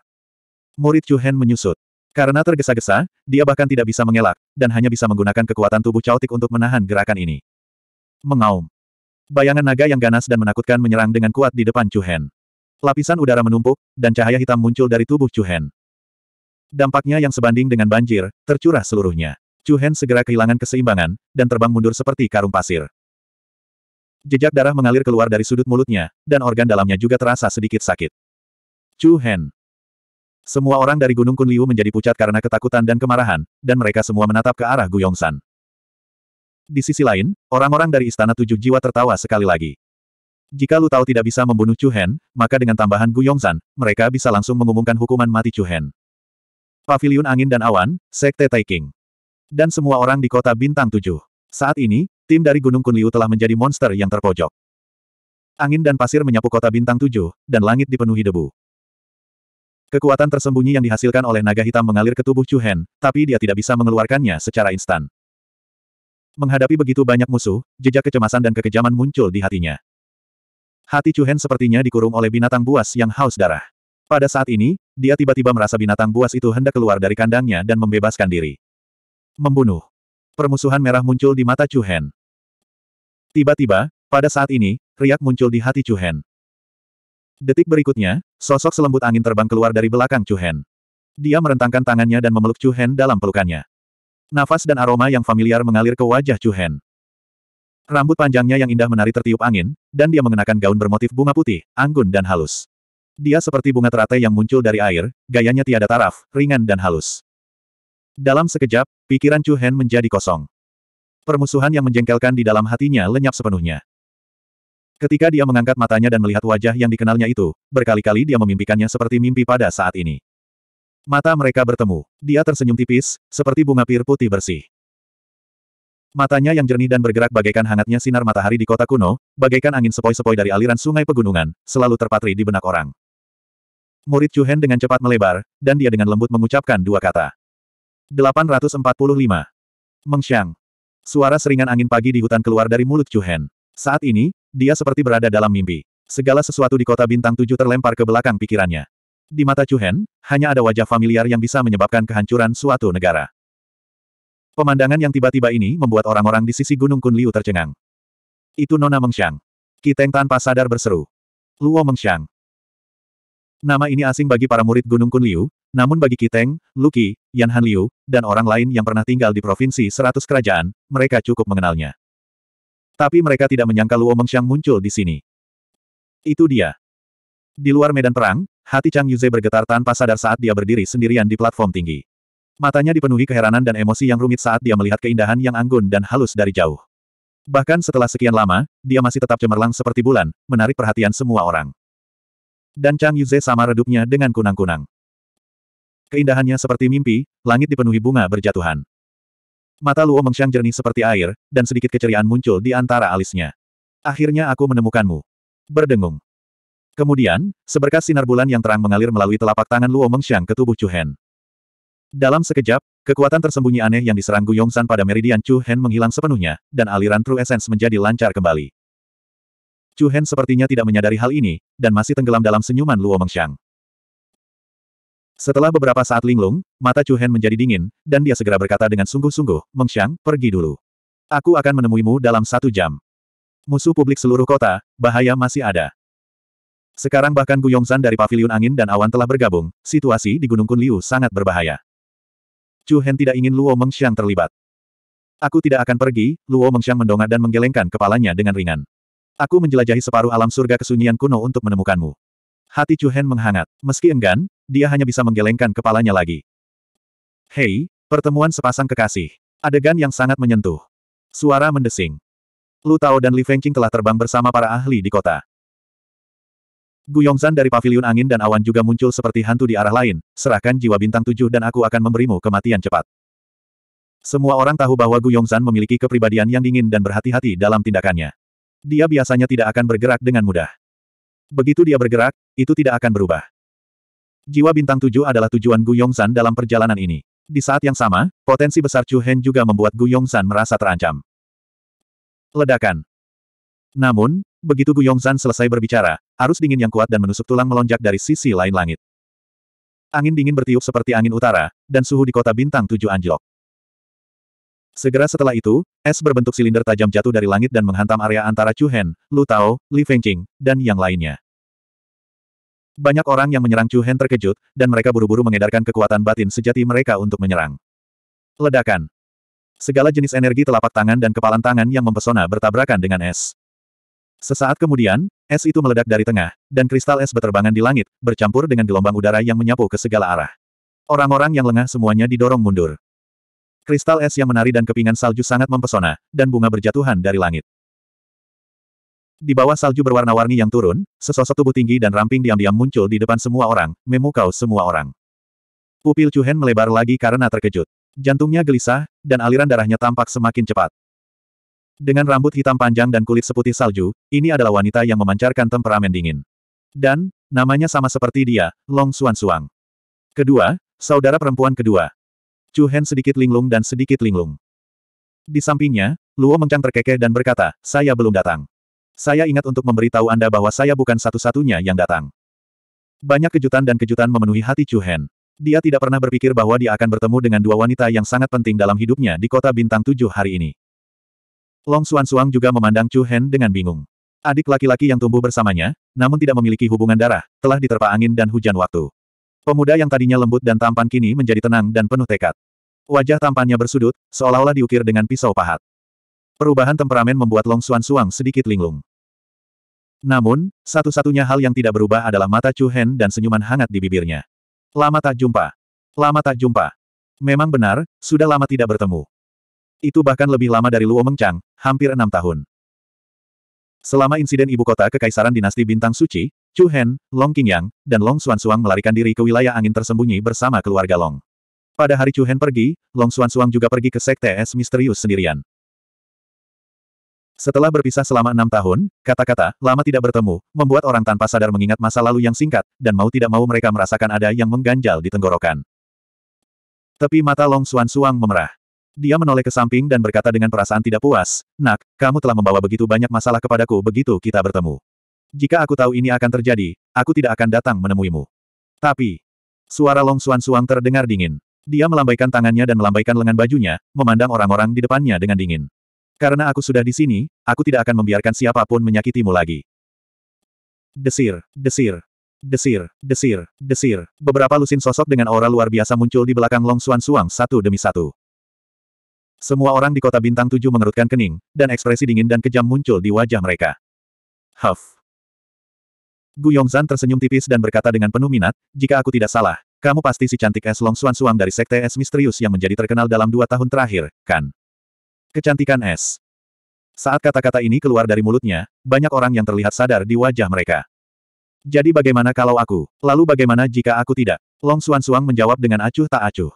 Murid Chuhen menyusut. Karena tergesa-gesa, dia bahkan tidak bisa mengelak, dan hanya bisa menggunakan kekuatan tubuh caotik untuk menahan gerakan ini. Mengaum. Bayangan naga yang ganas dan menakutkan menyerang dengan kuat di depan Chuhen. Lapisan udara menumpuk, dan cahaya hitam muncul dari tubuh Chuhen. Dampaknya yang sebanding dengan banjir, tercurah seluruhnya. Chu Hen segera kehilangan keseimbangan, dan terbang mundur seperti karung pasir. Jejak darah mengalir keluar dari sudut mulutnya, dan organ dalamnya juga terasa sedikit sakit. Chu Hen. Semua orang dari Gunung Kunliu menjadi pucat karena ketakutan dan kemarahan, dan mereka semua menatap ke arah Guyongsan. Di sisi lain, orang-orang dari Istana Tujuh Jiwa tertawa sekali lagi. Jika Lu Tao tidak bisa membunuh Chu Hen, maka dengan tambahan Gu Yongsan, mereka bisa langsung mengumumkan hukuman mati Chu Hen. Paviliun Angin dan Awan, Sekte Taiking. Dan semua orang di kota Bintang Tujuh. Saat ini, tim dari Gunung Kunliu telah menjadi monster yang terpojok. Angin dan pasir menyapu kota Bintang Tujuh, dan langit dipenuhi debu. Kekuatan tersembunyi yang dihasilkan oleh naga hitam mengalir ke tubuh Chuhen, tapi dia tidak bisa mengeluarkannya secara instan. Menghadapi begitu banyak musuh, jejak kecemasan dan kekejaman muncul di hatinya. Hati Chuhen sepertinya dikurung oleh binatang buas yang haus darah. Pada saat ini, dia tiba-tiba merasa binatang buas itu hendak keluar dari kandangnya dan membebaskan diri. Membunuh. Permusuhan merah muncul di mata Chu Hen. Tiba-tiba, pada saat ini, riak muncul di hati Chu Hen. Detik berikutnya, sosok selembut angin terbang keluar dari belakang Chu Hen. Dia merentangkan tangannya dan memeluk Chu Hen dalam pelukannya. Nafas dan aroma yang familiar mengalir ke wajah Chu Hen. Rambut panjangnya yang indah menari tertiup angin, dan dia mengenakan gaun bermotif bunga putih, anggun dan halus. Dia seperti bunga teratai yang muncul dari air, gayanya tiada taraf, ringan dan halus. Dalam sekejap, pikiran Chu Hen menjadi kosong. Permusuhan yang menjengkelkan di dalam hatinya lenyap sepenuhnya. Ketika dia mengangkat matanya dan melihat wajah yang dikenalnya itu, berkali-kali dia memimpikannya seperti mimpi pada saat ini. Mata mereka bertemu. Dia tersenyum tipis, seperti bunga pir putih bersih. Matanya yang jernih dan bergerak bagaikan hangatnya sinar matahari di kota kuno, bagaikan angin sepoi-sepoi dari aliran sungai pegunungan, selalu terpatri di benak orang. Murid Chuhen dengan cepat melebar, dan dia dengan lembut mengucapkan dua kata. 845. Mengxiang. Suara seringan angin pagi di hutan keluar dari mulut Chuhen. Saat ini, dia seperti berada dalam mimpi. Segala sesuatu di kota bintang tujuh terlempar ke belakang pikirannya. Di mata Chuhen, hanya ada wajah familiar yang bisa menyebabkan kehancuran suatu negara. Pemandangan yang tiba-tiba ini membuat orang-orang di sisi Gunung Kunliu tercengang. Itu Nona Mengxiang. Kiteng tanpa sadar berseru. Luo Mengxiang. Nama ini asing bagi para murid Gunung Kunliu, namun bagi Kiteng, Luki, Yanhan Liu, dan orang lain yang pernah tinggal di provinsi seratus kerajaan, mereka cukup mengenalnya. Tapi mereka tidak menyangka Luo Mengxiang muncul di sini. Itu dia. Di luar medan perang, hati Chang Yuze bergetar tanpa sadar saat dia berdiri sendirian di platform tinggi. Matanya dipenuhi keheranan dan emosi yang rumit saat dia melihat keindahan yang anggun dan halus dari jauh. Bahkan setelah sekian lama, dia masih tetap cemerlang seperti bulan, menarik perhatian semua orang dan Chang Yuze sama redupnya dengan kunang-kunang. Keindahannya seperti mimpi, langit dipenuhi bunga berjatuhan. Mata Luo Mengxiang jernih seperti air, dan sedikit keceriaan muncul di antara alisnya. Akhirnya aku menemukanmu. Berdengung. Kemudian, seberkas sinar bulan yang terang mengalir melalui telapak tangan Luo Mengxiang ke tubuh Chu Hen. Dalam sekejap, kekuatan tersembunyi aneh yang diserang Gu Yongsan pada meridian Chu Hen menghilang sepenuhnya, dan aliran True Essence menjadi lancar kembali. Chu Hen sepertinya tidak menyadari hal ini, dan masih tenggelam dalam senyuman Luo Mengxiang. Setelah beberapa saat linglung, mata Chu Hen menjadi dingin, dan dia segera berkata dengan sungguh-sungguh, Mengxiang, pergi dulu. Aku akan menemuimu dalam satu jam. Musuh publik seluruh kota, bahaya masih ada. Sekarang bahkan Gu Guyongzan dari Paviliun Angin dan Awan telah bergabung, situasi di Gunung Kunliu sangat berbahaya. Chu Hen tidak ingin Luo Mengxiang terlibat. Aku tidak akan pergi, Luo Mengxiang mendongak dan menggelengkan kepalanya dengan ringan. Aku menjelajahi separuh alam surga kesunyian kuno untuk menemukanmu. Hati Chuhen menghangat. Meski enggan, dia hanya bisa menggelengkan kepalanya lagi. Hei, pertemuan sepasang kekasih. Adegan yang sangat menyentuh. Suara mendesing. Lu Tao dan Li Fengqing telah terbang bersama para ahli di kota. Guyongzan dari paviliun angin dan awan juga muncul seperti hantu di arah lain, serahkan jiwa bintang tujuh dan aku akan memberimu kematian cepat. Semua orang tahu bahwa Guyongzan memiliki kepribadian yang dingin dan berhati-hati dalam tindakannya dia biasanya tidak akan bergerak dengan mudah. Begitu dia bergerak, itu tidak akan berubah. Jiwa bintang tujuh adalah tujuan Gu Yongsan dalam perjalanan ini. Di saat yang sama, potensi besar Chu Hen juga membuat Gu Yongsan merasa terancam. Ledakan. Namun, begitu Gu Yongsan selesai berbicara, arus dingin yang kuat dan menusuk tulang melonjak dari sisi lain langit. Angin dingin bertiup seperti angin utara, dan suhu di kota bintang tujuh anjlok. Segera setelah itu, es berbentuk silinder tajam jatuh dari langit dan menghantam area antara Chu Hen, Lu Tao, Li Fengqing, dan yang lainnya. Banyak orang yang menyerang Chu Hen terkejut, dan mereka buru-buru mengedarkan kekuatan batin sejati mereka untuk menyerang. Ledakan. Segala jenis energi telapak tangan dan kepalan tangan yang mempesona bertabrakan dengan es. Sesaat kemudian, es itu meledak dari tengah, dan kristal es berterbangan di langit, bercampur dengan gelombang udara yang menyapu ke segala arah. Orang-orang yang lengah semuanya didorong mundur. Kristal es yang menari dan kepingan salju sangat mempesona, dan bunga berjatuhan dari langit. Di bawah salju berwarna-warni yang turun, sesosok tubuh tinggi dan ramping diam-diam muncul di depan semua orang, memukau semua orang. Pupil Chuhen melebar lagi karena terkejut. Jantungnya gelisah, dan aliran darahnya tampak semakin cepat. Dengan rambut hitam panjang dan kulit seputih salju, ini adalah wanita yang memancarkan temperamen dingin. Dan, namanya sama seperti dia, Long Xuan Suang. Kedua, saudara perempuan kedua, Chu Hen sedikit linglung dan sedikit linglung. Di sampingnya, Luo mengkang terkekeh dan berkata, saya belum datang. Saya ingat untuk memberitahu Anda bahwa saya bukan satu-satunya yang datang. Banyak kejutan dan kejutan memenuhi hati Chu Hen. Dia tidak pernah berpikir bahwa dia akan bertemu dengan dua wanita yang sangat penting dalam hidupnya di kota bintang tujuh hari ini. Long Suan Suang juga memandang Chu Hen dengan bingung. Adik laki-laki yang tumbuh bersamanya, namun tidak memiliki hubungan darah, telah diterpa angin dan hujan waktu. Pemuda yang tadinya lembut dan tampan kini menjadi tenang dan penuh tekad. Wajah tampannya bersudut, seolah-olah diukir dengan pisau pahat. Perubahan temperamen membuat Long Suan Suang sedikit linglung. Namun, satu-satunya hal yang tidak berubah adalah mata Chu Hen dan senyuman hangat di bibirnya. Lama tak jumpa. Lama tak jumpa. Memang benar, sudah lama tidak bertemu. Itu bahkan lebih lama dari Luo Mengchang, hampir enam tahun. Selama insiden ibu kota kekaisaran dinasti Bintang Suci, Chu Hen, Long Qingyang, dan Long Xuan Suang melarikan diri ke wilayah angin tersembunyi bersama keluarga Long. Pada hari Chu Hen pergi, Long Xuan Suang juga pergi ke Sekte Es Misterius sendirian. Setelah berpisah selama enam tahun, kata-kata, lama tidak bertemu, membuat orang tanpa sadar mengingat masa lalu yang singkat, dan mau tidak mau mereka merasakan ada yang mengganjal di tenggorokan. Tapi mata Long Xuan Suang memerah. Dia menoleh ke samping dan berkata dengan perasaan tidak puas, Nak, kamu telah membawa begitu banyak masalah kepadaku begitu kita bertemu. Jika aku tahu ini akan terjadi, aku tidak akan datang menemuimu. Tapi, suara Long Xuan Suang terdengar dingin. Dia melambaikan tangannya dan melambaikan lengan bajunya, memandang orang-orang di depannya dengan dingin. Karena aku sudah di sini, aku tidak akan membiarkan siapapun menyakitimu lagi. Desir, desir, desir, desir, desir. Beberapa lusin sosok dengan aura luar biasa muncul di belakang Long Suan Suang satu demi satu. Semua orang di kota bintang tujuh mengerutkan kening, dan ekspresi dingin dan kejam muncul di wajah mereka. Huff. Gu Yongzan tersenyum tipis dan berkata dengan penuh minat, jika aku tidak salah, kamu pasti si cantik Es Long Suan Suang dari Sekte Es Misterius yang menjadi terkenal dalam dua tahun terakhir, kan? Kecantikan Es. Saat kata-kata ini keluar dari mulutnya, banyak orang yang terlihat sadar di wajah mereka. Jadi bagaimana kalau aku? Lalu bagaimana jika aku tidak? Long Suan Suang menjawab dengan acuh tak acuh.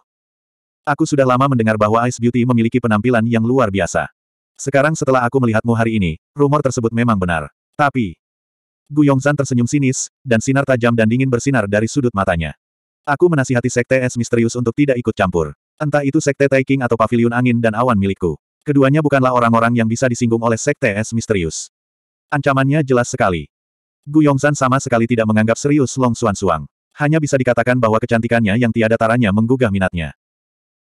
Aku sudah lama mendengar bahwa Ice Beauty memiliki penampilan yang luar biasa. Sekarang setelah aku melihatmu hari ini, rumor tersebut memang benar. Tapi, Gu Yongzan tersenyum sinis, dan sinar tajam dan dingin bersinar dari sudut matanya. Aku menasihati Sekte Es Misterius untuk tidak ikut campur. Entah itu Sekte Taiking atau Paviliun Angin dan Awan milikku. Keduanya bukanlah orang-orang yang bisa disinggung oleh Sekte Es Misterius. Ancamannya jelas sekali. Gu Yongsan sama sekali tidak menganggap serius Long Xuan Suang. Hanya bisa dikatakan bahwa kecantikannya yang tiada taranya menggugah minatnya.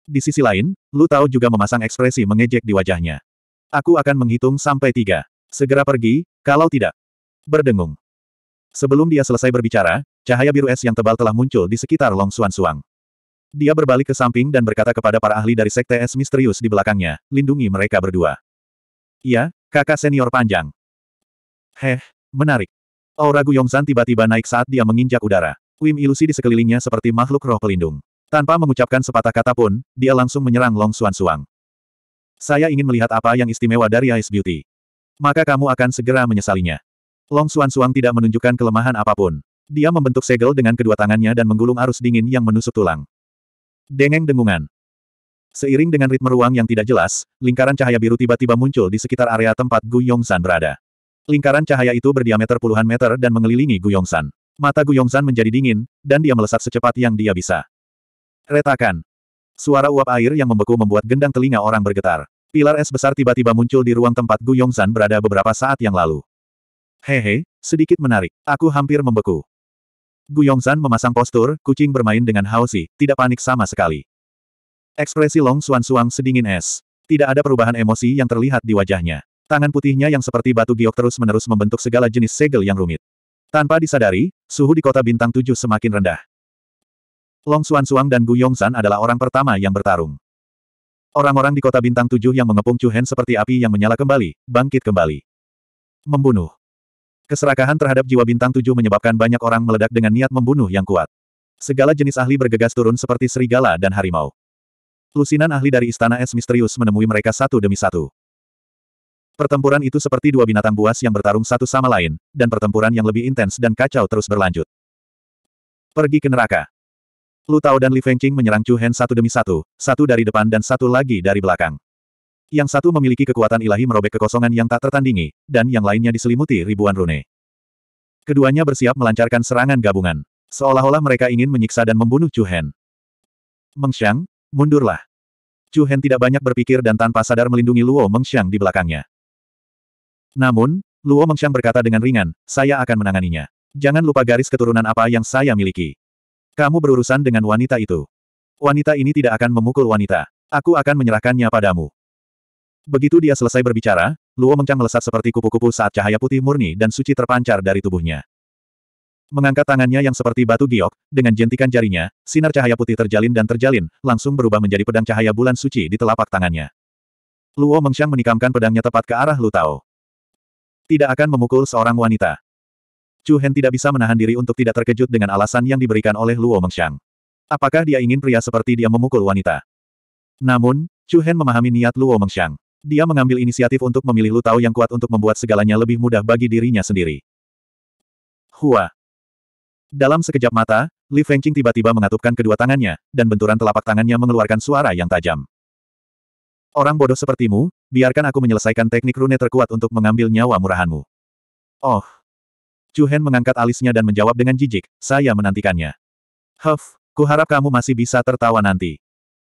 Di sisi lain, Lu Tao juga memasang ekspresi mengejek di wajahnya. Aku akan menghitung sampai tiga. Segera pergi, kalau tidak. Berdengung. Sebelum dia selesai berbicara, Cahaya biru es yang tebal telah muncul di sekitar Long Suan Suang. Dia berbalik ke samping dan berkata kepada para ahli dari sekte es misterius di belakangnya, lindungi mereka berdua. Iya, kakak senior panjang. Heh, menarik. Aura Guyongzan tiba-tiba naik saat dia menginjak udara. Wim ilusi di sekelilingnya seperti makhluk roh pelindung. Tanpa mengucapkan sepatah kata pun, dia langsung menyerang Long Suan Suang. Saya ingin melihat apa yang istimewa dari Ice Beauty. Maka kamu akan segera menyesalinya. Long Suan Suang tidak menunjukkan kelemahan apapun. Dia membentuk segel dengan kedua tangannya dan menggulung arus dingin yang menusuk tulang. Dengeng dengungan. Seiring dengan ritme ruang yang tidak jelas, lingkaran cahaya biru tiba-tiba muncul di sekitar area tempat Gu Yongsan berada. Lingkaran cahaya itu berdiameter puluhan meter dan mengelilingi Gu Yongsan. Mata Gu Yongsan menjadi dingin, dan dia melesat secepat yang dia bisa. Retakan. Suara uap air yang membeku membuat gendang telinga orang bergetar. Pilar es besar tiba-tiba muncul di ruang tempat Gu Yongsan berada beberapa saat yang lalu. Hehe, sedikit menarik. Aku hampir membeku. Gu Yongsan memasang postur, kucing bermain dengan Haosi, tidak panik sama sekali. Ekspresi Long Suan Suang sedingin es. Tidak ada perubahan emosi yang terlihat di wajahnya. Tangan putihnya yang seperti batu giok terus-menerus membentuk segala jenis segel yang rumit. Tanpa disadari, suhu di kota bintang tujuh semakin rendah. Long Suan Suang dan Gu Yongzan adalah orang pertama yang bertarung. Orang-orang di kota bintang tujuh yang mengepung Chu Hen seperti api yang menyala kembali, bangkit kembali. Membunuh. Keserakahan terhadap jiwa bintang tujuh menyebabkan banyak orang meledak dengan niat membunuh yang kuat. Segala jenis ahli bergegas turun seperti serigala dan harimau. Lusinan ahli dari Istana Es Misterius menemui mereka satu demi satu. Pertempuran itu seperti dua binatang buas yang bertarung satu sama lain, dan pertempuran yang lebih intens dan kacau terus berlanjut. Pergi ke neraka. Lu Tao dan Li Fengqing menyerang Chu Hen satu demi satu, satu dari depan dan satu lagi dari belakang. Yang satu memiliki kekuatan ilahi merobek kekosongan yang tak tertandingi, dan yang lainnya diselimuti ribuan rune. Keduanya bersiap melancarkan serangan gabungan. Seolah-olah mereka ingin menyiksa dan membunuh Chu Hen. Mengxiang, mundurlah. Chu Hen tidak banyak berpikir dan tanpa sadar melindungi Luo Mengxiang di belakangnya. Namun, Luo Mengxiang berkata dengan ringan, saya akan menanganinya. Jangan lupa garis keturunan apa yang saya miliki. Kamu berurusan dengan wanita itu. Wanita ini tidak akan memukul wanita. Aku akan menyerahkannya padamu. Begitu dia selesai berbicara, Luo Mengchang melesat seperti kupu-kupu saat cahaya putih murni dan suci terpancar dari tubuhnya. Mengangkat tangannya yang seperti batu giok, dengan jentikan jarinya, sinar cahaya putih terjalin dan terjalin, langsung berubah menjadi pedang cahaya bulan suci di telapak tangannya. Luo Mengxiang menikamkan pedangnya tepat ke arah Lu Tao. Tidak akan memukul seorang wanita. Chu Hen tidak bisa menahan diri untuk tidak terkejut dengan alasan yang diberikan oleh Luo Mengxiang. Apakah dia ingin pria seperti dia memukul wanita? Namun, Chu Hen memahami niat Luo Mengxiang. Dia mengambil inisiatif untuk memilih Lu Tao yang kuat untuk membuat segalanya lebih mudah bagi dirinya sendiri. Hua. Dalam sekejap mata, Li Fengqing tiba-tiba mengatupkan kedua tangannya, dan benturan telapak tangannya mengeluarkan suara yang tajam. Orang bodoh sepertimu, biarkan aku menyelesaikan teknik rune terkuat untuk mengambil nyawa murahanmu. Oh. Chu Hen mengangkat alisnya dan menjawab dengan jijik, saya menantikannya. Huff, kuharap kamu masih bisa tertawa nanti.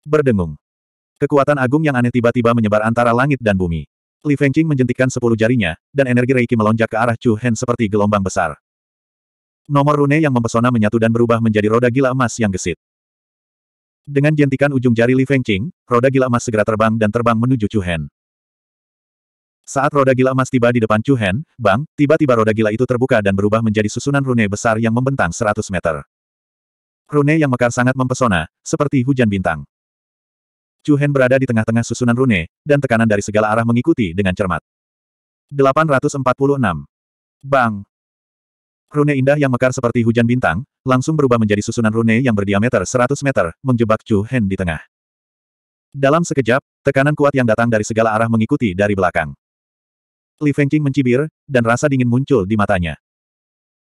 Berdengung. Kekuatan agung yang aneh tiba-tiba menyebar antara langit dan bumi. Li Fengqing menjentikkan sepuluh jarinya, dan energi Reiki melonjak ke arah Chu Hen seperti gelombang besar. Nomor rune yang mempesona menyatu dan berubah menjadi roda gila emas yang gesit. Dengan jentikan ujung jari Li Fengqing, roda gila emas segera terbang dan terbang menuju Chu Hen. Saat roda gila emas tiba di depan Chu Hen, bang, tiba-tiba roda gila itu terbuka dan berubah menjadi susunan rune besar yang membentang 100 meter. Rune yang mekar sangat mempesona, seperti hujan bintang. Chu Hen berada di tengah-tengah susunan rune, dan tekanan dari segala arah mengikuti dengan cermat. 846. Bang! Rune indah yang mekar seperti hujan bintang, langsung berubah menjadi susunan rune yang berdiameter 100 meter, menjebak Chu Hen di tengah. Dalam sekejap, tekanan kuat yang datang dari segala arah mengikuti dari belakang. Li Fengqing mencibir, dan rasa dingin muncul di matanya.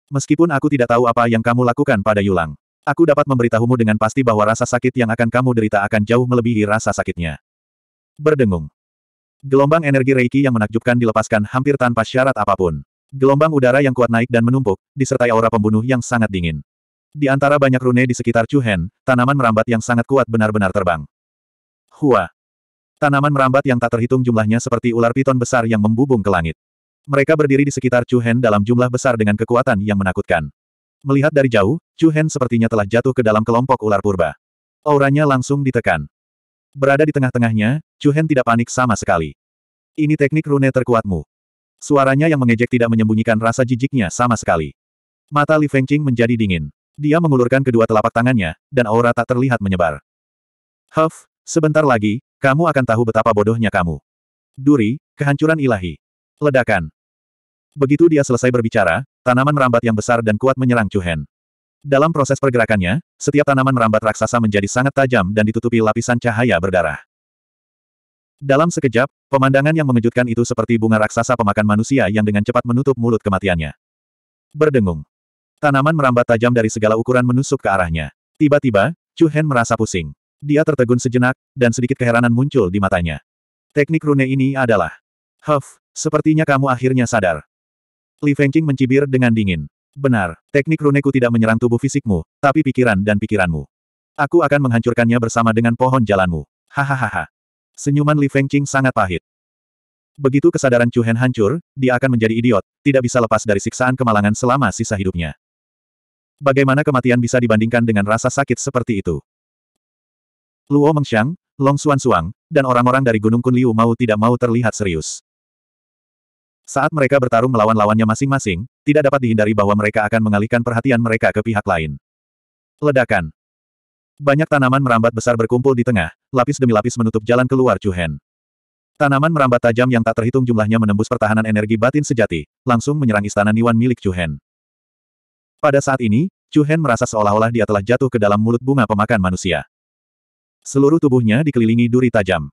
Meskipun aku tidak tahu apa yang kamu lakukan pada Yulang. Aku dapat memberitahumu dengan pasti bahwa rasa sakit yang akan kamu derita akan jauh melebihi rasa sakitnya. Berdengung. Gelombang energi Reiki yang menakjubkan dilepaskan hampir tanpa syarat apapun. Gelombang udara yang kuat naik dan menumpuk, disertai aura pembunuh yang sangat dingin. Di antara banyak rune di sekitar Chuhen, tanaman merambat yang sangat kuat benar-benar terbang. Hua. Tanaman merambat yang tak terhitung jumlahnya seperti ular piton besar yang membubung ke langit. Mereka berdiri di sekitar Chuhen dalam jumlah besar dengan kekuatan yang menakutkan. Melihat dari jauh, Chu Hen sepertinya telah jatuh ke dalam kelompok ular purba. Auranya langsung ditekan. Berada di tengah-tengahnya, Chu Hen tidak panik sama sekali. Ini teknik rune terkuatmu. Suaranya yang mengejek tidak menyembunyikan rasa jijiknya sama sekali. Mata Li Fengqing menjadi dingin. Dia mengulurkan kedua telapak tangannya, dan aura tak terlihat menyebar. Huff, sebentar lagi, kamu akan tahu betapa bodohnya kamu. Duri, kehancuran ilahi. Ledakan. Begitu dia selesai berbicara, Tanaman merambat yang besar dan kuat menyerang Chu Hen. Dalam proses pergerakannya, setiap tanaman merambat raksasa menjadi sangat tajam dan ditutupi lapisan cahaya berdarah. Dalam sekejap, pemandangan yang mengejutkan itu seperti bunga raksasa pemakan manusia yang dengan cepat menutup mulut kematiannya. Berdengung. Tanaman merambat tajam dari segala ukuran menusuk ke arahnya. Tiba-tiba, Chu Hen merasa pusing. Dia tertegun sejenak, dan sedikit keheranan muncul di matanya. Teknik rune ini adalah. Huff, sepertinya kamu akhirnya sadar. Li Fengqing mencibir dengan dingin. Benar, teknik runeku tidak menyerang tubuh fisikmu, tapi pikiran dan pikiranmu. Aku akan menghancurkannya bersama dengan pohon jalanmu. Hahaha. Senyuman Li Fengqing sangat pahit. Begitu kesadaran Chu Hen hancur, dia akan menjadi idiot, tidak bisa lepas dari siksaan kemalangan selama sisa hidupnya. Bagaimana kematian bisa dibandingkan dengan rasa sakit seperti itu? Luo Mengxiang, Long Xuan Suang, dan orang-orang dari Gunung Kunliu mau tidak mau terlihat serius. Saat mereka bertarung melawan lawannya masing-masing, tidak dapat dihindari bahwa mereka akan mengalihkan perhatian mereka ke pihak lain. Ledakan. Banyak tanaman merambat besar berkumpul di tengah, lapis demi lapis menutup jalan keluar Chuhen. Tanaman merambat tajam yang tak terhitung jumlahnya menembus pertahanan energi batin sejati, langsung menyerang istana Niwan milik Chuhen. Pada saat ini, Chuhen merasa seolah-olah dia telah jatuh ke dalam mulut bunga pemakan manusia. Seluruh tubuhnya dikelilingi duri tajam.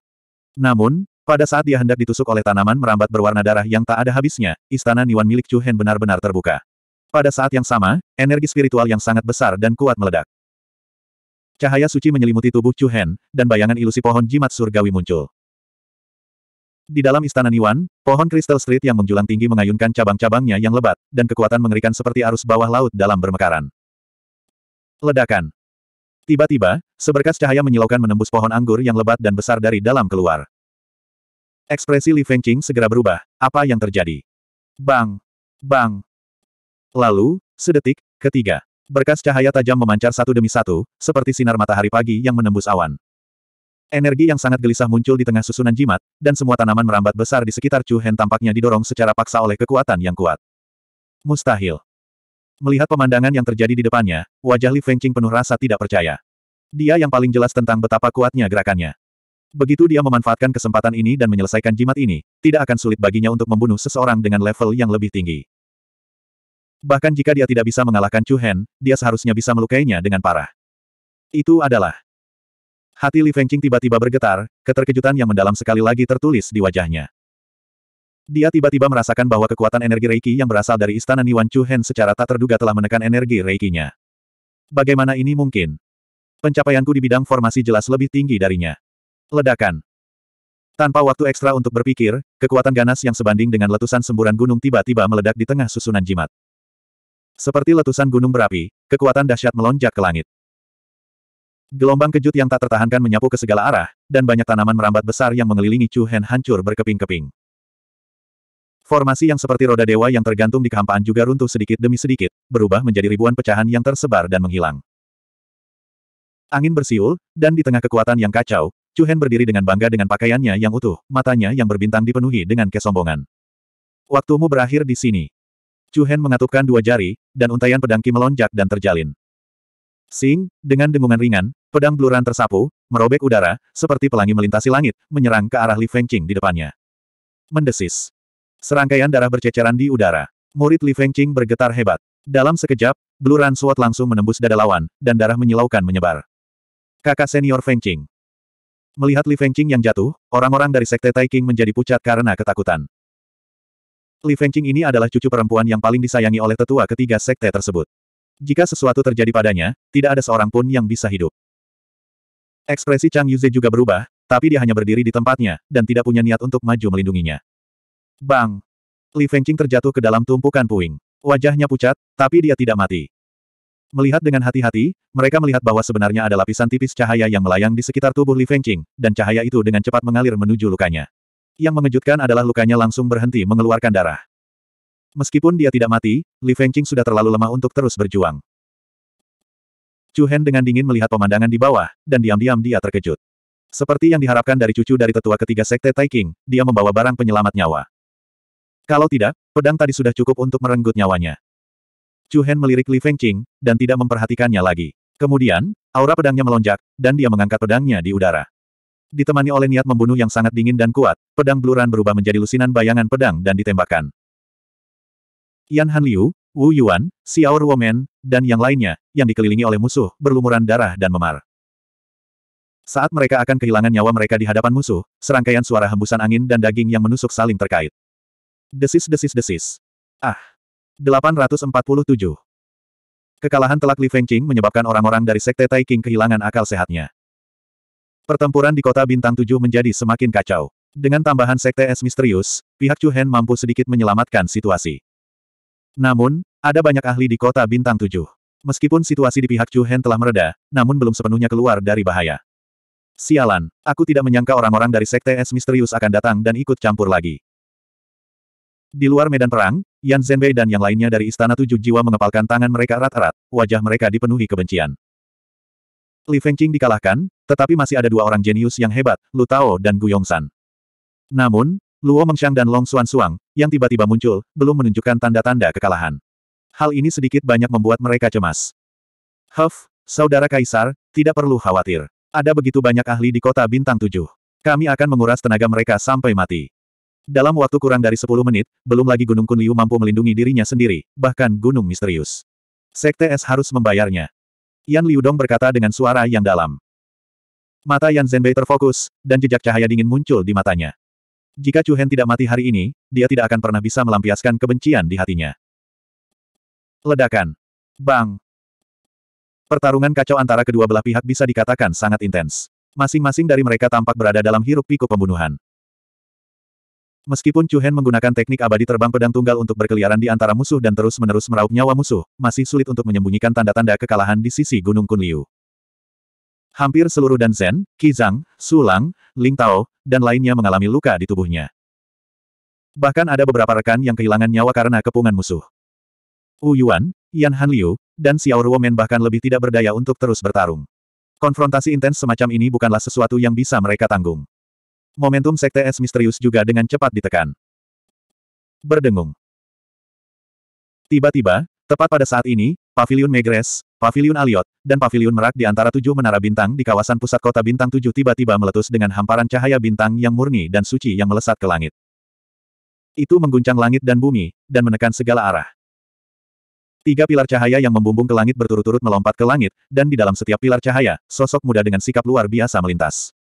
Namun, pada saat dia hendak ditusuk oleh tanaman merambat berwarna darah yang tak ada habisnya, istana Niwan milik Chu Hen benar-benar terbuka. Pada saat yang sama, energi spiritual yang sangat besar dan kuat meledak. Cahaya suci menyelimuti tubuh Chu Hen, dan bayangan ilusi pohon jimat surgawi muncul. Di dalam istana Niwan, pohon Crystal Street yang menjulang tinggi mengayunkan cabang-cabangnya yang lebat, dan kekuatan mengerikan seperti arus bawah laut dalam bermekaran. Ledakan. Tiba-tiba, seberkas cahaya menyilaukan menembus pohon anggur yang lebat dan besar dari dalam keluar. Ekspresi Li Fengqing segera berubah. Apa yang terjadi? Bang! Bang! Lalu, sedetik, ketiga. Berkas cahaya tajam memancar satu demi satu, seperti sinar matahari pagi yang menembus awan. Energi yang sangat gelisah muncul di tengah susunan jimat, dan semua tanaman merambat besar di sekitar Chu Hen tampaknya didorong secara paksa oleh kekuatan yang kuat. Mustahil. Melihat pemandangan yang terjadi di depannya, wajah Li Fengqing penuh rasa tidak percaya. Dia yang paling jelas tentang betapa kuatnya gerakannya. Begitu dia memanfaatkan kesempatan ini dan menyelesaikan jimat ini, tidak akan sulit baginya untuk membunuh seseorang dengan level yang lebih tinggi. Bahkan jika dia tidak bisa mengalahkan Chu Hen, dia seharusnya bisa melukainya dengan parah. Itu adalah Hati Li Fengqing tiba-tiba bergetar, keterkejutan yang mendalam sekali lagi tertulis di wajahnya. Dia tiba-tiba merasakan bahwa kekuatan energi Reiki yang berasal dari istana Niwan Chu Hen secara tak terduga telah menekan energi Reikinya. Bagaimana ini mungkin? Pencapaianku di bidang formasi jelas lebih tinggi darinya. Ledakan. Tanpa waktu ekstra untuk berpikir, kekuatan ganas yang sebanding dengan letusan semburan gunung tiba-tiba meledak di tengah susunan jimat. Seperti letusan gunung berapi, kekuatan dahsyat melonjak ke langit. Gelombang kejut yang tak tertahankan menyapu ke segala arah, dan banyak tanaman merambat besar yang mengelilingi Chu Hen hancur berkeping-keping. Formasi yang seperti roda dewa yang tergantung di kehampaan juga runtuh sedikit demi sedikit, berubah menjadi ribuan pecahan yang tersebar dan menghilang. Angin bersiul, dan di tengah kekuatan yang kacau, Chu Hen berdiri dengan bangga dengan pakaiannya yang utuh, matanya yang berbintang dipenuhi dengan kesombongan. Waktumu berakhir di sini. Chu Hen mengatupkan dua jari, dan untaian pedang Ki melonjak dan terjalin. Sing, dengan dengungan ringan, pedang bluran tersapu, merobek udara, seperti pelangi melintasi langit, menyerang ke arah Li Fengqing di depannya. Mendesis. Serangkaian darah berceceran di udara. Murid Li Fengqing bergetar hebat. Dalam sekejap, bluran suat langsung menembus dada lawan, dan darah menyilaukan menyebar. Kakak senior Fengqing. Melihat Li Fengqing yang jatuh, orang-orang dari Sekte Taiking menjadi pucat karena ketakutan. Li Fengqing ini adalah cucu perempuan yang paling disayangi oleh tetua ketiga Sekte tersebut. Jika sesuatu terjadi padanya, tidak ada seorang pun yang bisa hidup. Ekspresi Chang Yuze juga berubah, tapi dia hanya berdiri di tempatnya, dan tidak punya niat untuk maju melindunginya. Bang! Li Fengqing terjatuh ke dalam tumpukan puing. Wajahnya pucat, tapi dia tidak mati. Melihat dengan hati-hati, mereka melihat bahwa sebenarnya ada lapisan tipis cahaya yang melayang di sekitar tubuh Li Fengqing, dan cahaya itu dengan cepat mengalir menuju lukanya. Yang mengejutkan adalah lukanya langsung berhenti mengeluarkan darah. Meskipun dia tidak mati, Li Fengqing sudah terlalu lemah untuk terus berjuang. Chu Hen dengan dingin melihat pemandangan di bawah, dan diam-diam dia terkejut. Seperti yang diharapkan dari cucu dari tetua ketiga sekte Taiking, dia membawa barang penyelamat nyawa. Kalau tidak, pedang tadi sudah cukup untuk merenggut nyawanya. Chu Hen melirik Li Fengqing, dan tidak memperhatikannya lagi. Kemudian, aura pedangnya melonjak, dan dia mengangkat pedangnya di udara. Ditemani oleh niat membunuh yang sangat dingin dan kuat, pedang bluran berubah menjadi lusinan bayangan pedang dan ditembakkan. Yan Han Liu, Wu Yuan, Xiao Ruomen, dan yang lainnya, yang dikelilingi oleh musuh, berlumuran darah dan memar. Saat mereka akan kehilangan nyawa mereka di hadapan musuh, serangkaian suara hembusan angin dan daging yang menusuk saling terkait. Desis-desis-desis. Ah! 847. Kekalahan telak Li Fengqing menyebabkan orang-orang dari Sekte Taiking kehilangan akal sehatnya. Pertempuran di kota Bintang Tujuh menjadi semakin kacau. Dengan tambahan Sekte Es Misterius, pihak Chu Hen mampu sedikit menyelamatkan situasi. Namun, ada banyak ahli di kota Bintang Tujuh. Meskipun situasi di pihak Chu Hen telah mereda, namun belum sepenuhnya keluar dari bahaya. Sialan, aku tidak menyangka orang-orang dari Sekte Es Misterius akan datang dan ikut campur lagi. Di luar medan perang, Yan Zhenbei dan yang lainnya dari Istana Tujuh Jiwa mengepalkan tangan mereka erat-erat, wajah mereka dipenuhi kebencian. Li Fengqing dikalahkan, tetapi masih ada dua orang jenius yang hebat, Lu Tao dan Gu Yongsan. Namun, Luo Mengxiang dan Long Xuan Suang, yang tiba-tiba muncul, belum menunjukkan tanda-tanda kekalahan. Hal ini sedikit banyak membuat mereka cemas. Huff, Saudara Kaisar, tidak perlu khawatir. Ada begitu banyak ahli di kota Bintang Tujuh. Kami akan menguras tenaga mereka sampai mati. Dalam waktu kurang dari 10 menit, belum lagi Gunung Kunliu mampu melindungi dirinya sendiri, bahkan Gunung Misterius. Sekte Es harus membayarnya. Yan Liudong berkata dengan suara yang dalam. Mata Yan Zhenbei terfokus, dan jejak cahaya dingin muncul di matanya. Jika Chu Hen tidak mati hari ini, dia tidak akan pernah bisa melampiaskan kebencian di hatinya. Ledakan. Bang. Pertarungan kacau antara kedua belah pihak bisa dikatakan sangat intens. Masing-masing dari mereka tampak berada dalam hiruk pikuk pembunuhan. Meskipun Chu Hen menggunakan teknik abadi terbang pedang tunggal untuk berkeliaran di antara musuh dan terus-menerus meraup nyawa musuh, masih sulit untuk menyembunyikan tanda-tanda kekalahan di sisi Gunung Kunliu. Hampir seluruh Danzen, Qizang, Sulang, Ling Tao, dan lainnya mengalami luka di tubuhnya. Bahkan ada beberapa rekan yang kehilangan nyawa karena kepungan musuh. Wu Yuan, Yan Han Liu, dan Xiao Ruomen bahkan lebih tidak berdaya untuk terus bertarung. Konfrontasi intens semacam ini bukanlah sesuatu yang bisa mereka tanggung. Momentum Sekte Es Misterius juga dengan cepat ditekan. Berdengung. Tiba-tiba, tepat pada saat ini, Pavilion Megres, Pavilion Aliot, dan Pavilion Merak di antara tujuh menara bintang di kawasan pusat kota bintang tujuh tiba-tiba meletus dengan hamparan cahaya bintang yang murni dan suci yang melesat ke langit. Itu mengguncang langit dan bumi, dan menekan segala arah. Tiga pilar cahaya yang membumbung ke langit berturut-turut melompat ke langit, dan di dalam setiap pilar cahaya, sosok muda dengan sikap luar biasa melintas.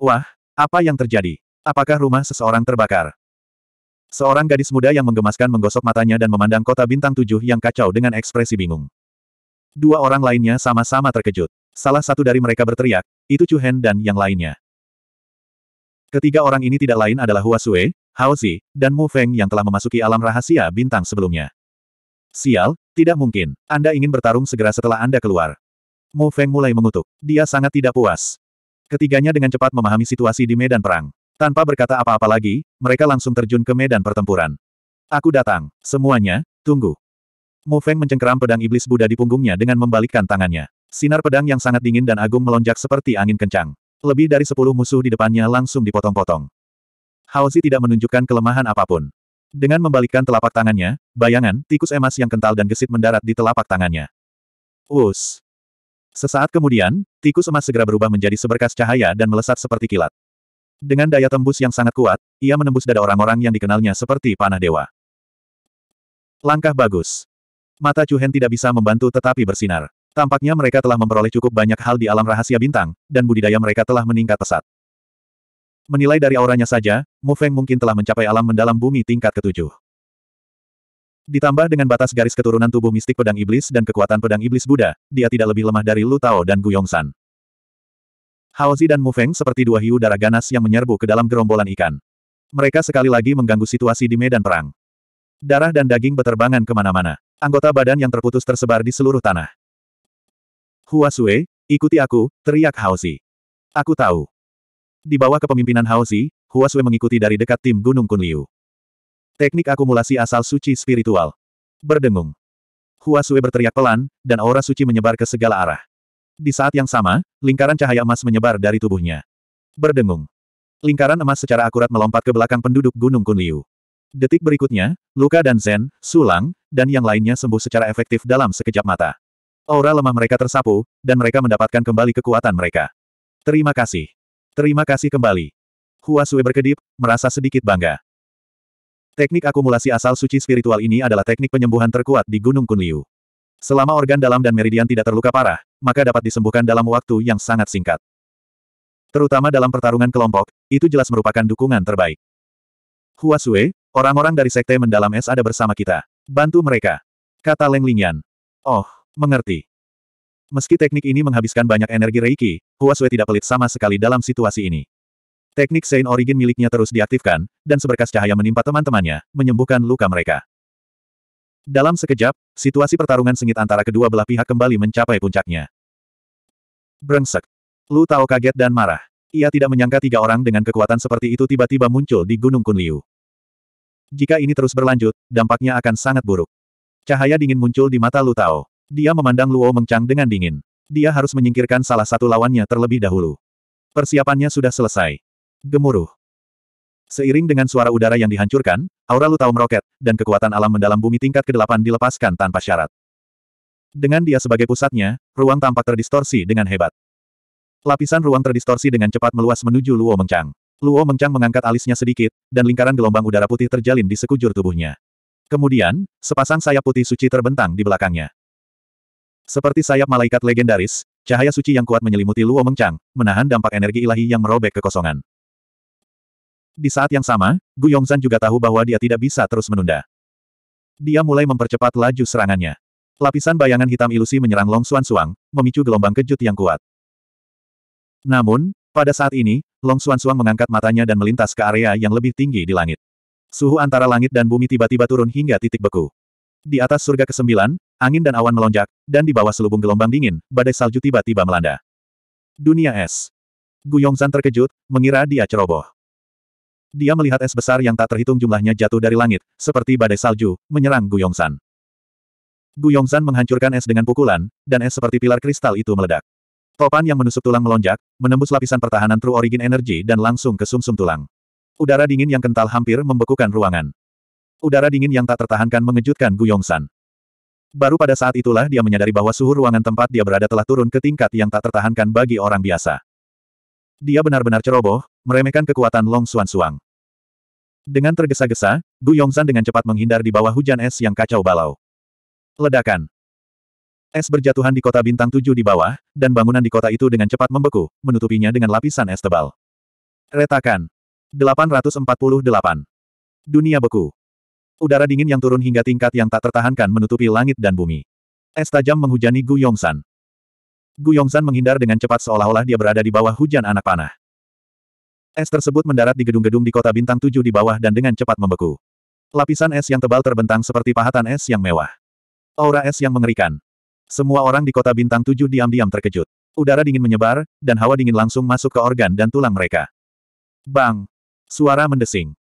Wah, apa yang terjadi? Apakah rumah seseorang terbakar? Seorang gadis muda yang menggemaskan menggosok matanya dan memandang kota bintang tujuh yang kacau dengan ekspresi bingung. Dua orang lainnya sama-sama terkejut. Salah satu dari mereka berteriak, itu Chu Hen dan yang lainnya. Ketiga orang ini tidak lain adalah Hua Sui, Hao Zi, dan Mu Feng yang telah memasuki alam rahasia bintang sebelumnya. Sial, tidak mungkin. Anda ingin bertarung segera setelah Anda keluar. Mu Feng mulai mengutuk. Dia sangat tidak puas. Ketiganya dengan cepat memahami situasi di medan perang. Tanpa berkata apa-apa lagi, mereka langsung terjun ke medan pertempuran. Aku datang, semuanya, tunggu. Mu Feng mencengkeram pedang iblis Buddha di punggungnya dengan membalikkan tangannya. Sinar pedang yang sangat dingin dan agung melonjak seperti angin kencang. Lebih dari sepuluh musuh di depannya langsung dipotong-potong. Hao Zi tidak menunjukkan kelemahan apapun. Dengan membalikkan telapak tangannya, bayangan, tikus emas yang kental dan gesit mendarat di telapak tangannya. Us! Sesaat kemudian, tikus emas segera berubah menjadi seberkas cahaya dan melesat seperti kilat. Dengan daya tembus yang sangat kuat, ia menembus dada orang-orang yang dikenalnya seperti panah dewa. Langkah bagus. Mata Hen tidak bisa membantu tetapi bersinar. Tampaknya mereka telah memperoleh cukup banyak hal di alam rahasia bintang, dan budidaya mereka telah meningkat pesat. Menilai dari auranya saja, Mu Feng mungkin telah mencapai alam mendalam bumi tingkat ketujuh. Ditambah dengan batas garis keturunan tubuh mistik pedang iblis dan kekuatan pedang iblis Buddha, dia tidak lebih lemah dari Lu Tao dan Guyongsan. Haozi dan Mu Feng seperti dua hiu darah ganas yang menyerbu ke dalam gerombolan ikan. Mereka sekali lagi mengganggu situasi di medan perang. Darah dan daging beterbangan kemana-mana. Anggota badan yang terputus tersebar di seluruh tanah. Hua Sue, ikuti aku, teriak Haozi. Aku tahu. Di bawah kepemimpinan Haozi, Hua Sue mengikuti dari dekat tim Gunung Kunliu. Teknik akumulasi asal suci spiritual. Berdengung. Hua Huasue berteriak pelan, dan aura suci menyebar ke segala arah. Di saat yang sama, lingkaran cahaya emas menyebar dari tubuhnya. Berdengung. Lingkaran emas secara akurat melompat ke belakang penduduk Gunung Kunliu. Detik berikutnya, Luka dan Zen, Sulang, dan yang lainnya sembuh secara efektif dalam sekejap mata. Aura lemah mereka tersapu, dan mereka mendapatkan kembali kekuatan mereka. Terima kasih. Terima kasih kembali. Hua Huasue berkedip, merasa sedikit bangga. Teknik akumulasi asal suci spiritual ini adalah teknik penyembuhan terkuat di Gunung Kunliu. Selama organ dalam dan meridian tidak terluka parah, maka dapat disembuhkan dalam waktu yang sangat singkat. Terutama dalam pertarungan kelompok, itu jelas merupakan dukungan terbaik. Hua Sue, orang-orang dari Sekte Mendalam Es ada bersama kita. Bantu mereka. Kata Leng Lingyan. Oh, mengerti. Meski teknik ini menghabiskan banyak energi Reiki, Hua Sue tidak pelit sama sekali dalam situasi ini. Teknik Sein Origin miliknya terus diaktifkan, dan seberkas cahaya menimpa teman-temannya, menyembuhkan luka mereka. Dalam sekejap, situasi pertarungan sengit antara kedua belah pihak kembali mencapai puncaknya. Brengsek. Lu Tao kaget dan marah. Ia tidak menyangka tiga orang dengan kekuatan seperti itu tiba-tiba muncul di Gunung Kunliu. Jika ini terus berlanjut, dampaknya akan sangat buruk. Cahaya dingin muncul di mata Lu Tao. Dia memandang Luo Mengcang dengan dingin. Dia harus menyingkirkan salah satu lawannya terlebih dahulu. Persiapannya sudah selesai. Gemuruh. Seiring dengan suara udara yang dihancurkan, aura Lutau meroket, dan kekuatan alam mendalam bumi tingkat ke-8 dilepaskan tanpa syarat. Dengan dia sebagai pusatnya, ruang tampak terdistorsi dengan hebat. Lapisan ruang terdistorsi dengan cepat meluas menuju Luo Mengchang. Luo Mengchang mengangkat alisnya sedikit, dan lingkaran gelombang udara putih terjalin di sekujur tubuhnya. Kemudian, sepasang sayap putih suci terbentang di belakangnya. Seperti sayap malaikat legendaris, cahaya suci yang kuat menyelimuti Luo Mengchang, menahan dampak energi ilahi yang merobek kekosongan. Di saat yang sama, Gu Yongzan juga tahu bahwa dia tidak bisa terus menunda. Dia mulai mempercepat laju serangannya. Lapisan bayangan hitam ilusi menyerang Long Xuan Suang, memicu gelombang kejut yang kuat. Namun, pada saat ini, Long Xuan Suang mengangkat matanya dan melintas ke area yang lebih tinggi di langit. Suhu antara langit dan bumi tiba-tiba turun hingga titik beku. Di atas surga ke-9, angin dan awan melonjak, dan di bawah selubung gelombang dingin, badai salju tiba-tiba melanda. Dunia es. Gu Yongzan terkejut, mengira dia ceroboh dia melihat es besar yang tak terhitung jumlahnya jatuh dari langit, seperti badai salju, menyerang Guyongsan. Guyongsan menghancurkan es dengan pukulan, dan es seperti pilar kristal itu meledak. Topan yang menusuk tulang melonjak, menembus lapisan pertahanan True Origin Energy dan langsung ke sumsum -sum tulang. Udara dingin yang kental hampir membekukan ruangan. Udara dingin yang tak tertahankan mengejutkan Guyongsan. Baru pada saat itulah dia menyadari bahwa suhu ruangan tempat dia berada telah turun ke tingkat yang tak tertahankan bagi orang biasa. Dia benar-benar ceroboh, meremehkan kekuatan Long Suan Suang. Dengan tergesa-gesa, Gu Yongzan dengan cepat menghindar di bawah hujan es yang kacau balau. Ledakan. Es berjatuhan di kota bintang tujuh di bawah, dan bangunan di kota itu dengan cepat membeku, menutupinya dengan lapisan es tebal. Retakan. 848. Dunia beku. Udara dingin yang turun hingga tingkat yang tak tertahankan menutupi langit dan bumi. Es tajam menghujani Gu Yongsan. Gu Yongsan menghindar dengan cepat seolah-olah dia berada di bawah hujan anak panah. Es tersebut mendarat di gedung-gedung di kota bintang tujuh di bawah dan dengan cepat membeku. Lapisan es yang tebal terbentang seperti pahatan es yang mewah. Aura es yang mengerikan. Semua orang di kota bintang tujuh diam-diam terkejut. Udara dingin menyebar, dan hawa dingin langsung masuk ke organ dan tulang mereka. Bang! Suara mendesing.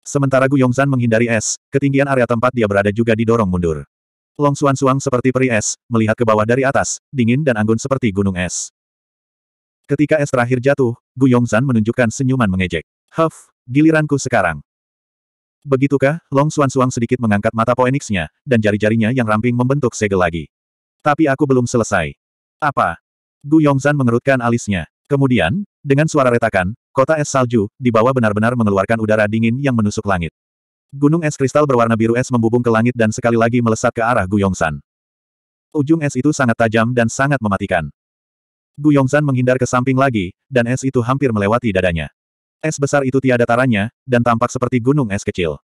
Sementara Gu Yongzan menghindari es, ketinggian area tempat dia berada juga didorong mundur. Long Suan Suang seperti peri es, melihat ke bawah dari atas, dingin dan anggun seperti gunung es. Ketika es terakhir jatuh, Gu Yongzan menunjukkan senyuman mengejek. Huff, giliranku sekarang. Begitukah, Long Suan-Suang sedikit mengangkat mata poenixnya, dan jari-jarinya yang ramping membentuk segel lagi. Tapi aku belum selesai. Apa? Gu Yongzan mengerutkan alisnya. Kemudian, dengan suara retakan, kota es salju, di bawah benar-benar mengeluarkan udara dingin yang menusuk langit. Gunung es kristal berwarna biru es membubung ke langit dan sekali lagi melesat ke arah Gu Yongzan. Ujung es itu sangat tajam dan sangat mematikan. Gu Yongzan menghindar ke samping lagi, dan es itu hampir melewati dadanya. Es besar itu tiada taranya, dan tampak seperti gunung es kecil.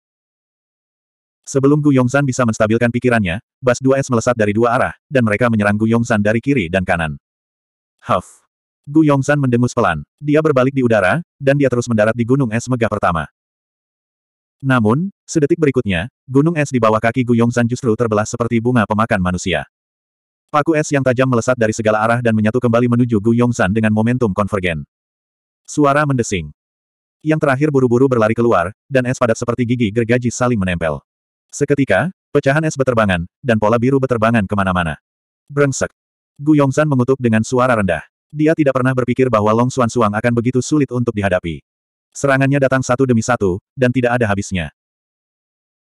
Sebelum Gu Yongzan bisa menstabilkan pikirannya, bas dua es melesat dari dua arah, dan mereka menyerang Gu Yongzan dari kiri dan kanan. Huff! Gu Yongzan mendengus pelan. Dia berbalik di udara, dan dia terus mendarat di gunung es megah pertama. Namun, sedetik berikutnya, gunung es di bawah kaki Gu Yongzan justru terbelah seperti bunga pemakan manusia. Paku es yang tajam melesat dari segala arah dan menyatu kembali menuju Gu Yongsan dengan momentum konvergen. Suara mendesing. Yang terakhir buru-buru berlari keluar, dan es padat seperti gigi gergaji saling menempel. Seketika, pecahan es beterbangan, dan pola biru beterbangan kemana-mana. Brengsek. Gu Yongsan mengutuk dengan suara rendah. Dia tidak pernah berpikir bahwa Long Suan Suang akan begitu sulit untuk dihadapi. Serangannya datang satu demi satu, dan tidak ada habisnya.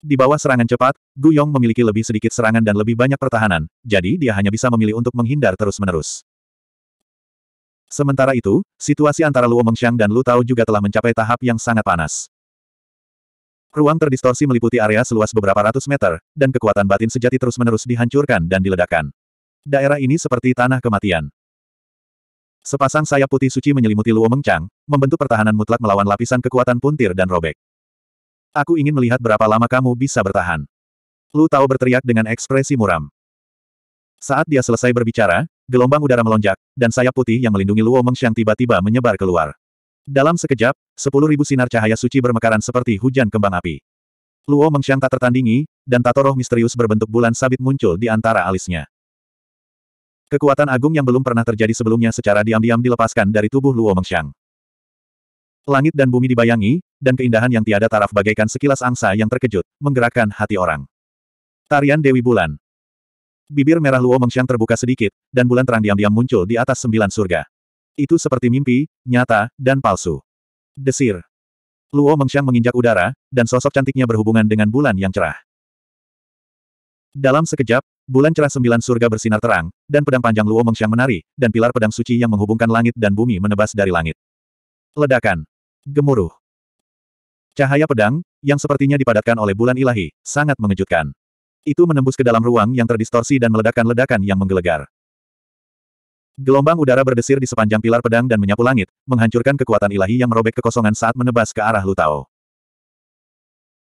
Di bawah serangan cepat, Gu Yong memiliki lebih sedikit serangan dan lebih banyak pertahanan, jadi dia hanya bisa memilih untuk menghindar terus-menerus. Sementara itu, situasi antara Luo Mengxiang dan Lu Tao juga telah mencapai tahap yang sangat panas. Ruang terdistorsi meliputi area seluas beberapa ratus meter, dan kekuatan batin sejati terus-menerus dihancurkan dan diledakkan. Daerah ini seperti tanah kematian. Sepasang sayap putih suci menyelimuti Luo Mengchang, membentuk pertahanan mutlak melawan lapisan kekuatan puntir dan robek. Aku ingin melihat berapa lama kamu bisa bertahan. Lu tahu berteriak dengan ekspresi muram. Saat dia selesai berbicara, gelombang udara melonjak, dan sayap putih yang melindungi Luo Mengxiang tiba-tiba menyebar keluar. Dalam sekejap, sepuluh ribu sinar cahaya suci bermekaran seperti hujan kembang api. Luo Mengxiang tak tertandingi, dan tato roh misterius berbentuk bulan sabit muncul di antara alisnya. Kekuatan agung yang belum pernah terjadi sebelumnya secara diam-diam dilepaskan dari tubuh Luo Mengxiang. Langit dan bumi dibayangi, dan keindahan yang tiada taraf bagaikan sekilas angsa yang terkejut, menggerakkan hati orang. Tarian Dewi Bulan Bibir merah Luo Mengxiang terbuka sedikit, dan bulan terang diam-diam muncul di atas sembilan surga. Itu seperti mimpi, nyata, dan palsu. Desir. Luo Mengxiang menginjak udara, dan sosok cantiknya berhubungan dengan bulan yang cerah. Dalam sekejap, bulan cerah sembilan surga bersinar terang, dan pedang panjang Luo Mengxiang menari, dan pilar pedang suci yang menghubungkan langit dan bumi menebas dari langit. Ledakan gemuruh. Cahaya pedang, yang sepertinya dipadatkan oleh bulan ilahi, sangat mengejutkan. Itu menembus ke dalam ruang yang terdistorsi dan meledakkan ledakan yang menggelegar. Gelombang udara berdesir di sepanjang pilar pedang dan menyapu langit, menghancurkan kekuatan ilahi yang merobek kekosongan saat menebas ke arah Lutao.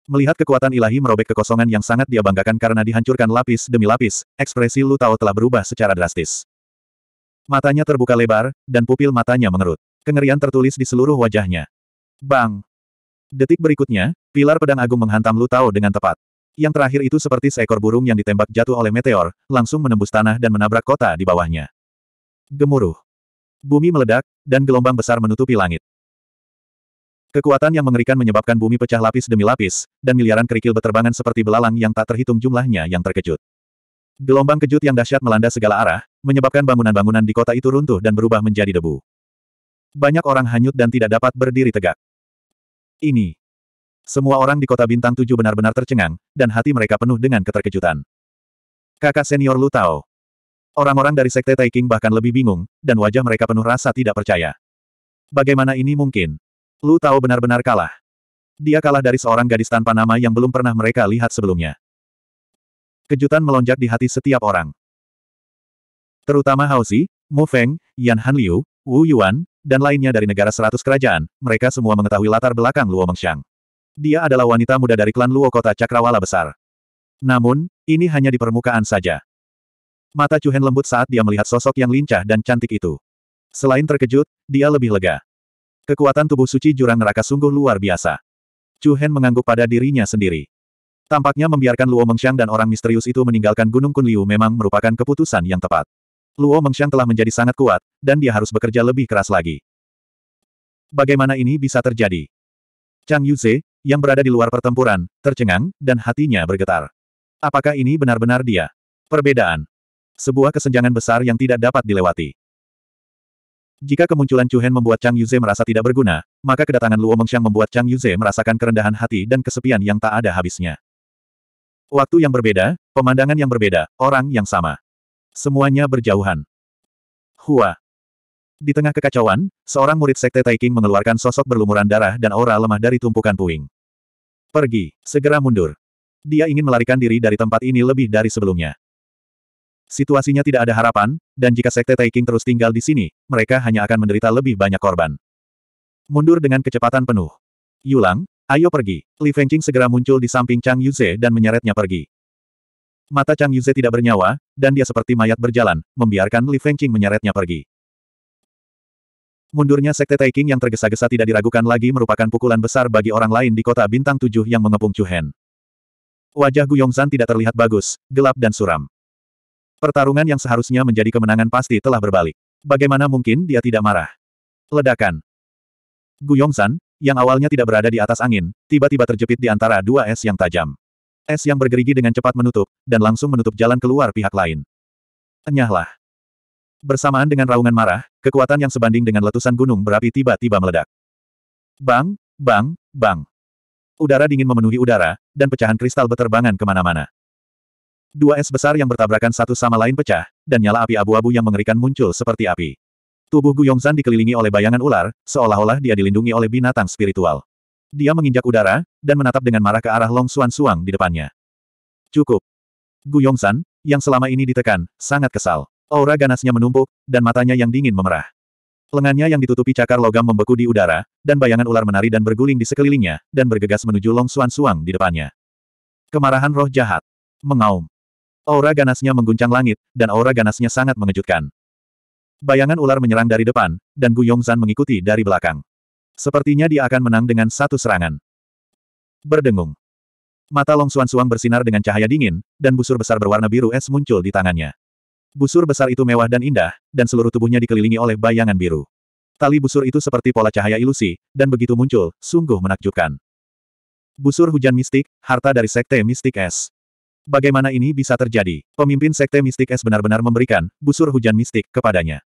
Melihat kekuatan ilahi merobek kekosongan yang sangat dia banggakan karena dihancurkan lapis demi lapis, ekspresi Lutao telah berubah secara drastis. Matanya terbuka lebar, dan pupil matanya mengerut. Kengerian tertulis di seluruh wajahnya. Bang! Detik berikutnya, pilar pedang agung menghantam Lu dengan tepat. Yang terakhir itu seperti seekor burung yang ditembak jatuh oleh meteor, langsung menembus tanah dan menabrak kota di bawahnya. Gemuruh. Bumi meledak, dan gelombang besar menutupi langit. Kekuatan yang mengerikan menyebabkan bumi pecah lapis demi lapis, dan miliaran kerikil beterbangan seperti belalang yang tak terhitung jumlahnya yang terkejut. Gelombang kejut yang dahsyat melanda segala arah, menyebabkan bangunan-bangunan di kota itu runtuh dan berubah menjadi debu. Banyak orang hanyut dan tidak dapat berdiri tegak ini. Semua orang di kota bintang tujuh benar-benar tercengang, dan hati mereka penuh dengan keterkejutan. Kakak senior Lu Tao. Orang-orang dari sekte Taiking bahkan lebih bingung, dan wajah mereka penuh rasa tidak percaya. Bagaimana ini mungkin? Lu Tao benar-benar kalah. Dia kalah dari seorang gadis tanpa nama yang belum pernah mereka lihat sebelumnya. Kejutan melonjak di hati setiap orang. Terutama Hao Si, Mu Feng, Yan Han Liu, Wu Yuan, dan lainnya dari negara seratus kerajaan, mereka semua mengetahui latar belakang Luo Mengxiang. Dia adalah wanita muda dari klan Luo kota Cakrawala besar. Namun, ini hanya di permukaan saja. Mata Chuhen lembut saat dia melihat sosok yang lincah dan cantik itu. Selain terkejut, dia lebih lega. Kekuatan tubuh suci jurang neraka sungguh luar biasa. Chuhen mengangguk pada dirinya sendiri. Tampaknya membiarkan Luo Mengxiang dan orang misterius itu meninggalkan Gunung Kunliu memang merupakan keputusan yang tepat. Luo Mengshan telah menjadi sangat kuat, dan dia harus bekerja lebih keras lagi. Bagaimana ini bisa terjadi? Chang Yuze, yang berada di luar pertempuran, tercengang, dan hatinya bergetar. Apakah ini benar-benar dia? Perbedaan. Sebuah kesenjangan besar yang tidak dapat dilewati. Jika kemunculan Chu Hen membuat Chang Yuze merasa tidak berguna, maka kedatangan Luo Mengxiang membuat Chang Yuze merasakan kerendahan hati dan kesepian yang tak ada habisnya. Waktu yang berbeda, pemandangan yang berbeda, orang yang sama. Semuanya berjauhan. Hua. Di tengah kekacauan, seorang murid sekte Taiking mengeluarkan sosok berlumuran darah dan aura lemah dari tumpukan puing. Pergi, segera mundur. Dia ingin melarikan diri dari tempat ini lebih dari sebelumnya. Situasinya tidak ada harapan, dan jika sekte Taiking terus tinggal di sini, mereka hanya akan menderita lebih banyak korban. Mundur dengan kecepatan penuh. Yulang, ayo pergi. Li Fengqing segera muncul di samping Chang Yuze dan menyeretnya pergi. Mata Chang Yuze tidak bernyawa, dan dia seperti mayat berjalan, membiarkan Li Fengqing menyeretnya pergi. Mundurnya Sekte Taiking yang tergesa-gesa tidak diragukan lagi merupakan pukulan besar bagi orang lain di kota bintang tujuh yang mengepung Chu Hen. Wajah Gu Yongzan tidak terlihat bagus, gelap dan suram. Pertarungan yang seharusnya menjadi kemenangan pasti telah berbalik. Bagaimana mungkin dia tidak marah? Ledakan. Gu Yongzan, yang awalnya tidak berada di atas angin, tiba-tiba terjepit di antara dua es yang tajam. Es yang bergerigi dengan cepat menutup, dan langsung menutup jalan keluar pihak lain. Enyahlah. Bersamaan dengan raungan marah, kekuatan yang sebanding dengan letusan gunung berapi tiba-tiba meledak. Bang, bang, bang. Udara dingin memenuhi udara, dan pecahan kristal beterbangan kemana-mana. Dua es besar yang bertabrakan satu sama lain pecah, dan nyala api abu-abu yang mengerikan muncul seperti api. Tubuh Gu Yongzan dikelilingi oleh bayangan ular, seolah-olah dia dilindungi oleh binatang spiritual. Dia menginjak udara, dan menatap dengan marah ke arah Long Suan Suang di depannya. Cukup. Gu Yongsan, yang selama ini ditekan, sangat kesal. Aura ganasnya menumpuk, dan matanya yang dingin memerah. Lengannya yang ditutupi cakar logam membeku di udara, dan bayangan ular menari dan berguling di sekelilingnya, dan bergegas menuju Long Suan Suang di depannya. Kemarahan roh jahat. Mengaum. Aura ganasnya mengguncang langit, dan aura ganasnya sangat mengejutkan. Bayangan ular menyerang dari depan, dan Gu Yongzan mengikuti dari belakang. Sepertinya dia akan menang dengan satu serangan. Berdengung. Mata Long Suan Suang bersinar dengan cahaya dingin, dan busur besar berwarna biru es muncul di tangannya. Busur besar itu mewah dan indah, dan seluruh tubuhnya dikelilingi oleh bayangan biru. Tali busur itu seperti pola cahaya ilusi, dan begitu muncul, sungguh menakjubkan. Busur hujan mistik, harta dari Sekte Mistik Es. Bagaimana ini bisa terjadi? Pemimpin Sekte Mistik Es benar-benar memberikan busur hujan mistik kepadanya.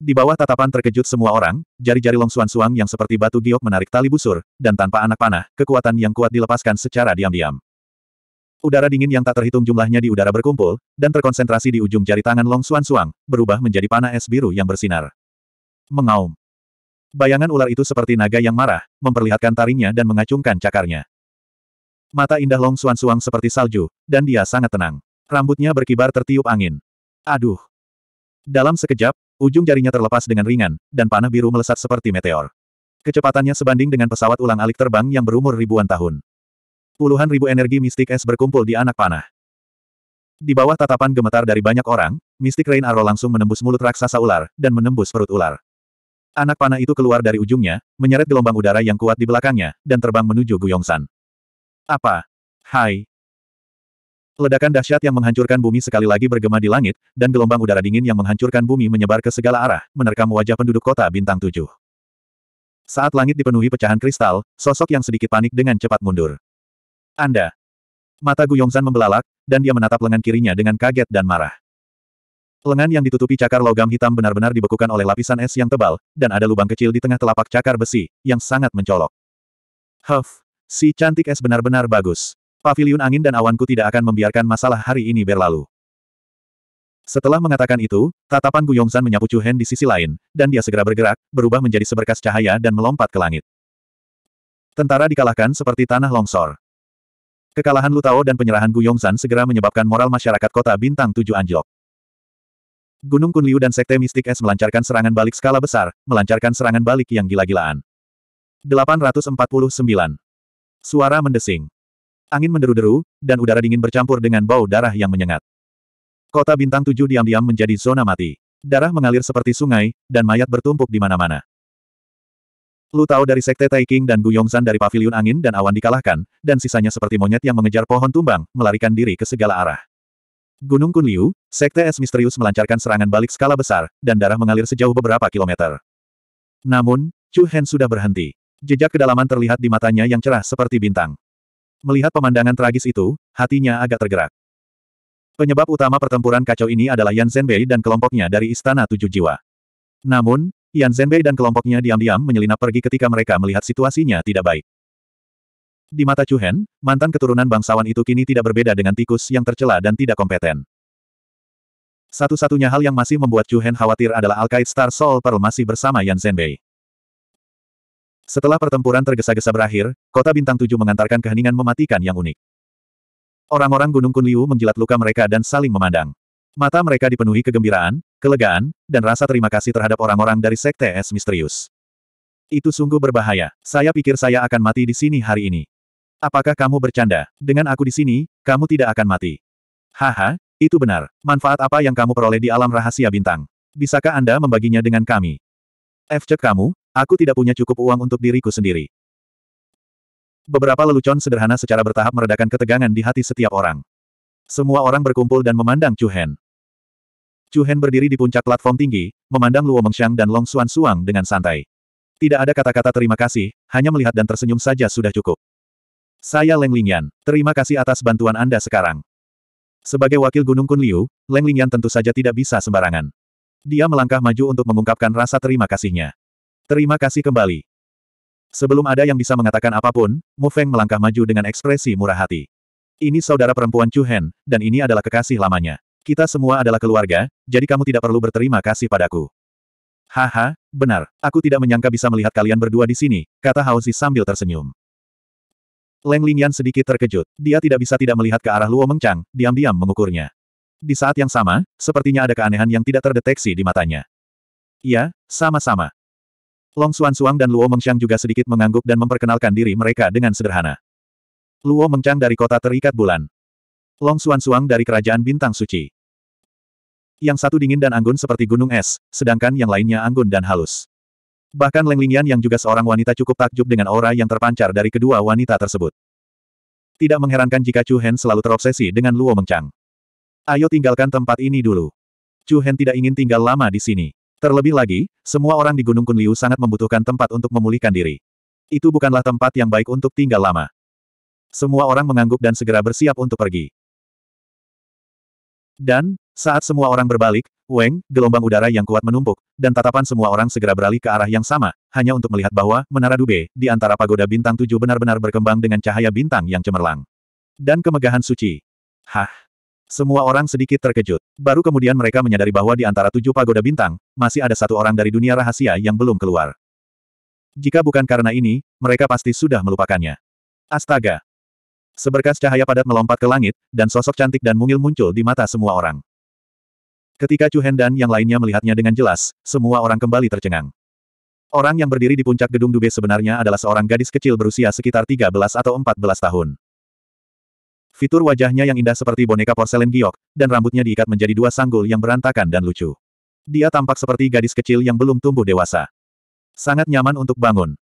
Di bawah tatapan terkejut semua orang, jari-jari Long Suan-Suang yang seperti batu giok menarik tali busur, dan tanpa anak panah, kekuatan yang kuat dilepaskan secara diam-diam. Udara dingin yang tak terhitung jumlahnya di udara berkumpul, dan terkonsentrasi di ujung jari tangan Long Suan-Suang, berubah menjadi panah es biru yang bersinar. Mengaum. Bayangan ular itu seperti naga yang marah, memperlihatkan taringnya dan mengacungkan cakarnya. Mata indah Long Suan-Suang seperti salju, dan dia sangat tenang. Rambutnya berkibar tertiup angin. Aduh. Dalam sekejap, Ujung jarinya terlepas dengan ringan, dan panah biru melesat seperti meteor. Kecepatannya sebanding dengan pesawat ulang alik terbang yang berumur ribuan tahun. Puluhan ribu energi mistik es berkumpul di anak panah. Di bawah tatapan gemetar dari banyak orang, mistik Rain Arrow langsung menembus mulut raksasa ular, dan menembus perut ular. Anak panah itu keluar dari ujungnya, menyeret gelombang udara yang kuat di belakangnya, dan terbang menuju Guyongsan. Apa? Hai. Ledakan dahsyat yang menghancurkan bumi sekali lagi bergema di langit, dan gelombang udara dingin yang menghancurkan bumi menyebar ke segala arah, menerkam wajah penduduk kota bintang tujuh. Saat langit dipenuhi pecahan kristal, sosok yang sedikit panik dengan cepat mundur. Anda. Mata Guyongsan membelalak, dan dia menatap lengan kirinya dengan kaget dan marah. Lengan yang ditutupi cakar logam hitam benar-benar dibekukan oleh lapisan es yang tebal, dan ada lubang kecil di tengah telapak cakar besi, yang sangat mencolok. Huff, si cantik es benar-benar bagus. Paviliun angin dan awanku tidak akan membiarkan masalah hari ini berlalu. Setelah mengatakan itu, tatapan Guyongsan menyapu Chu Hen di sisi lain, dan dia segera bergerak, berubah menjadi seberkas cahaya dan melompat ke langit. Tentara dikalahkan seperti tanah longsor. Kekalahan Lutao dan penyerahan Guyongsan segera menyebabkan moral masyarakat kota bintang tujuh anjlok. Gunung Kunliu dan Sekte Mistik Es melancarkan serangan balik skala besar, melancarkan serangan balik yang gila-gilaan. 849. Suara mendesing. Angin menderu-deru, dan udara dingin bercampur dengan bau darah yang menyengat. Kota bintang tujuh diam-diam menjadi zona mati. Darah mengalir seperti sungai, dan mayat bertumpuk di mana-mana. Lu tahu dari sekte Taiking dan Yongzan dari Paviliun angin dan awan dikalahkan, dan sisanya seperti monyet yang mengejar pohon tumbang, melarikan diri ke segala arah. Gunung Kunliu, sekte es misterius melancarkan serangan balik skala besar, dan darah mengalir sejauh beberapa kilometer. Namun, Chu Hen sudah berhenti. Jejak kedalaman terlihat di matanya yang cerah seperti bintang. Melihat pemandangan tragis itu, hatinya agak tergerak. Penyebab utama pertempuran kacau ini adalah Yan Zhenbei dan kelompoknya dari Istana Tujuh Jiwa. Namun, Yan Zhenbei dan kelompoknya diam-diam menyelinap pergi ketika mereka melihat situasinya tidak baik. Di mata Chu Hen, mantan keturunan bangsawan itu kini tidak berbeda dengan tikus yang tercela dan tidak kompeten. Satu-satunya hal yang masih membuat Chu Hen khawatir adalah Alkaid Star Soul Pearl masih bersama Yan Zhenbei. Setelah pertempuran tergesa-gesa berakhir, kota bintang tujuh mengantarkan keheningan mematikan yang unik. Orang-orang Gunung Kunliu menjilat luka mereka dan saling memandang. Mata mereka dipenuhi kegembiraan, kelegaan, dan rasa terima kasih terhadap orang-orang dari Sekte Es Misterius. Itu sungguh berbahaya. Saya pikir saya akan mati di sini hari ini. Apakah kamu bercanda? Dengan aku di sini, kamu tidak akan mati. Haha, itu benar. Manfaat apa yang kamu peroleh di alam rahasia bintang? Bisakah Anda membaginya dengan kami? Efek kamu, Aku tidak punya cukup uang untuk diriku sendiri. Beberapa lelucon sederhana secara bertahap meredakan ketegangan di hati setiap orang. Semua orang berkumpul dan memandang Chu Hen. Chu Hen berdiri di puncak platform tinggi, memandang Luo Mengxiang dan Long Xuan Suang dengan santai. Tidak ada kata-kata terima kasih, hanya melihat dan tersenyum saja sudah cukup. Saya Leng Lingyan, terima kasih atas bantuan Anda sekarang. Sebagai wakil Gunung Kun Liu, Leng Lingyan tentu saja tidak bisa sembarangan. Dia melangkah maju untuk mengungkapkan rasa terima kasihnya. Terima kasih kembali. Sebelum ada yang bisa mengatakan apapun, Mu Feng melangkah maju dengan ekspresi murah hati. Ini saudara perempuan Chu Hen, dan ini adalah kekasih lamanya. Kita semua adalah keluarga, jadi kamu tidak perlu berterima kasih padaku. Haha, benar. Aku tidak menyangka bisa melihat kalian berdua di sini, kata Hauzi sambil tersenyum. Leng Lingyan sedikit terkejut. Dia tidak bisa tidak melihat ke arah Luo Mengchang diam-diam mengukurnya. Di saat yang sama, sepertinya ada keanehan yang tidak terdeteksi di matanya. Ya, sama-sama. Long Xuan Suang dan Luo Mengchang juga sedikit mengangguk dan memperkenalkan diri mereka dengan sederhana. Luo Mengchang dari kota terikat bulan. Long Xuan Suang dari kerajaan bintang suci. Yang satu dingin dan anggun seperti gunung es, sedangkan yang lainnya anggun dan halus. Bahkan Leng Lingyan yang juga seorang wanita cukup takjub dengan aura yang terpancar dari kedua wanita tersebut. Tidak mengherankan jika Chu Hen selalu terobsesi dengan Luo Mengchang. Ayo tinggalkan tempat ini dulu. Chu Hen tidak ingin tinggal lama di sini. Terlebih lagi, semua orang di Gunung Kunliu sangat membutuhkan tempat untuk memulihkan diri. Itu bukanlah tempat yang baik untuk tinggal lama. Semua orang mengangguk dan segera bersiap untuk pergi. Dan, saat semua orang berbalik, Weng, gelombang udara yang kuat menumpuk, dan tatapan semua orang segera beralih ke arah yang sama, hanya untuk melihat bahwa Menara Dube di antara pagoda bintang tujuh benar-benar berkembang dengan cahaya bintang yang cemerlang. Dan kemegahan suci. Hah, semua orang sedikit terkejut. Baru kemudian mereka menyadari bahwa di antara tujuh pagoda bintang, masih ada satu orang dari dunia rahasia yang belum keluar. Jika bukan karena ini, mereka pasti sudah melupakannya. Astaga! Seberkas cahaya padat melompat ke langit, dan sosok cantik dan mungil muncul di mata semua orang. Ketika Chu Hen dan yang lainnya melihatnya dengan jelas, semua orang kembali tercengang. Orang yang berdiri di puncak gedung Dube sebenarnya adalah seorang gadis kecil berusia sekitar 13 atau 14 tahun. Fitur wajahnya yang indah seperti boneka porselen giok, dan rambutnya diikat menjadi dua sanggul yang berantakan dan lucu. Dia tampak seperti gadis kecil yang belum tumbuh dewasa. Sangat nyaman untuk bangun.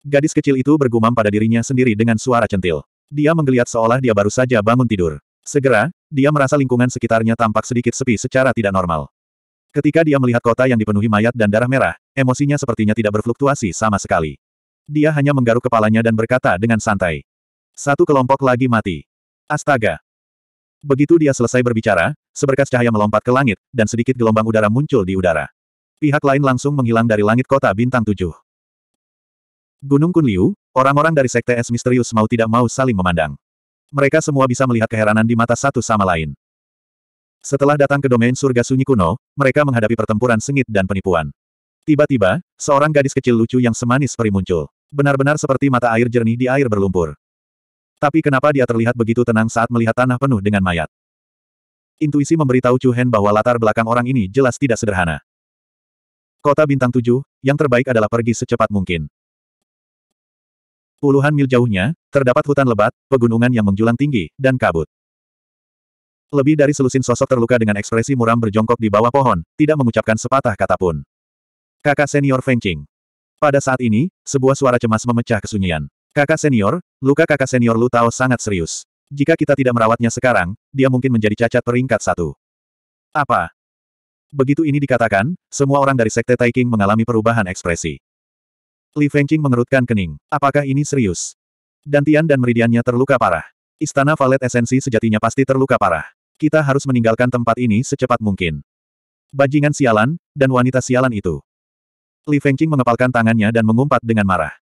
Gadis kecil itu bergumam pada dirinya sendiri dengan suara centil. Dia menggeliat seolah dia baru saja bangun tidur. Segera, dia merasa lingkungan sekitarnya tampak sedikit sepi secara tidak normal. Ketika dia melihat kota yang dipenuhi mayat dan darah merah, emosinya sepertinya tidak berfluktuasi sama sekali. Dia hanya menggaruk kepalanya dan berkata dengan santai. Satu kelompok lagi mati. Astaga! Begitu dia selesai berbicara, seberkas cahaya melompat ke langit, dan sedikit gelombang udara muncul di udara. Pihak lain langsung menghilang dari langit kota bintang tujuh. Gunung Kunliu, orang-orang dari sekte es misterius mau tidak mau saling memandang. Mereka semua bisa melihat keheranan di mata satu sama lain. Setelah datang ke domain surga sunyi kuno, mereka menghadapi pertempuran sengit dan penipuan. Tiba-tiba, seorang gadis kecil lucu yang semanis peri muncul. Benar-benar seperti mata air jernih di air berlumpur. Tapi kenapa dia terlihat begitu tenang saat melihat tanah penuh dengan mayat? Intuisi memberitahu Chu Hen bahwa latar belakang orang ini jelas tidak sederhana. Kota bintang tujuh, yang terbaik adalah pergi secepat mungkin. Puluhan mil jauhnya, terdapat hutan lebat, pegunungan yang menjulang tinggi, dan kabut. Lebih dari selusin sosok terluka dengan ekspresi muram berjongkok di bawah pohon, tidak mengucapkan sepatah kata pun. Kakak senior Feng Qing. Pada saat ini, sebuah suara cemas memecah kesunyian. Kakak senior, luka kakak senior Lu Tao sangat serius. Jika kita tidak merawatnya sekarang, dia mungkin menjadi cacat peringkat satu. Apa? Begitu ini dikatakan, semua orang dari Sekte Taiking mengalami perubahan ekspresi. Li Fengqing mengerutkan kening. Apakah ini serius? Dantian dan meridiannya terluka parah. Istana Valet Esensi sejatinya pasti terluka parah. Kita harus meninggalkan tempat ini secepat mungkin. Bajingan sialan, dan wanita sialan itu. Li Fengqing mengepalkan tangannya dan mengumpat dengan marah.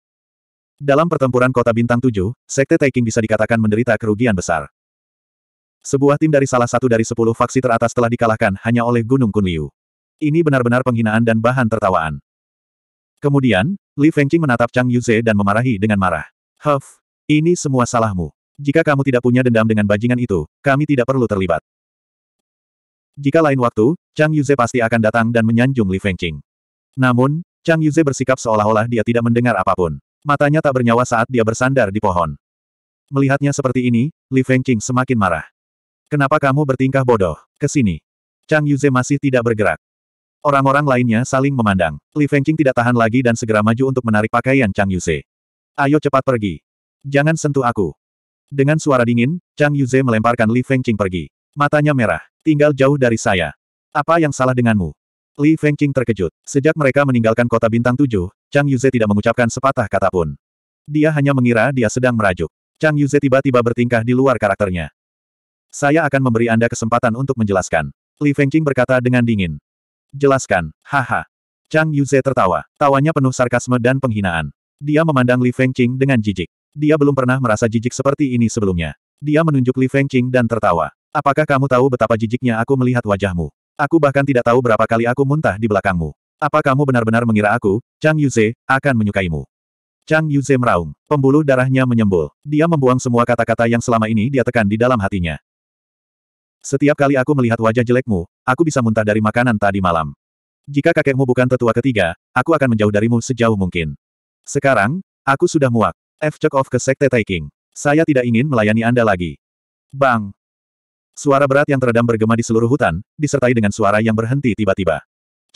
Dalam pertempuran kota bintang Tujuh, Sekte Taiking bisa dikatakan menderita kerugian besar. Sebuah tim dari salah satu dari sepuluh faksi teratas telah dikalahkan hanya oleh Gunung Kunliu. Ini benar-benar penghinaan dan bahan tertawaan. Kemudian, Li Fengqing menatap Chang Yuze dan memarahi dengan marah. Huff, ini semua salahmu. Jika kamu tidak punya dendam dengan bajingan itu, kami tidak perlu terlibat. Jika lain waktu, Chang Yuze pasti akan datang dan menyanjung Li Fengqing. Namun, Chang Yuze bersikap seolah-olah dia tidak mendengar apapun. Matanya tak bernyawa saat dia bersandar di pohon. Melihatnya seperti ini, Li Fengqing semakin marah. Kenapa kamu bertingkah bodoh? Kesini. Chang Yuze masih tidak bergerak. Orang-orang lainnya saling memandang. Li Fengqing tidak tahan lagi dan segera maju untuk menarik pakaian Chang Yuze. Ayo cepat pergi. Jangan sentuh aku. Dengan suara dingin, Chang Yuze melemparkan Li Fengqing pergi. Matanya merah. Tinggal jauh dari saya. Apa yang salah denganmu? Li Fengqing terkejut. Sejak mereka meninggalkan kota bintang tujuh, Chang Yuze tidak mengucapkan sepatah kata pun. Dia hanya mengira dia sedang merajuk. Chang Yuze tiba-tiba bertingkah di luar karakternya. Saya akan memberi Anda kesempatan untuk menjelaskan. Li Fengqing berkata dengan dingin. Jelaskan, haha. Chang Yuze tertawa. Tawanya penuh sarkasme dan penghinaan. Dia memandang Li Fengqing dengan jijik. Dia belum pernah merasa jijik seperti ini sebelumnya. Dia menunjuk Li Fengqing dan tertawa. Apakah kamu tahu betapa jijiknya aku melihat wajahmu? Aku bahkan tidak tahu berapa kali aku muntah di belakangmu. Apa kamu benar-benar mengira aku, Chang Yuze, akan menyukaimu? Chang Yuze meraung. Pembuluh darahnya menyembul. Dia membuang semua kata-kata yang selama ini dia tekan di dalam hatinya. Setiap kali aku melihat wajah jelekmu, aku bisa muntah dari makanan tadi malam. Jika kakekmu bukan tetua ketiga, aku akan menjauh darimu sejauh mungkin. Sekarang, aku sudah muak. F check off ke Sekte Taiking. Saya tidak ingin melayani Anda lagi. Bang! Suara berat yang teredam bergema di seluruh hutan, disertai dengan suara yang berhenti tiba-tiba.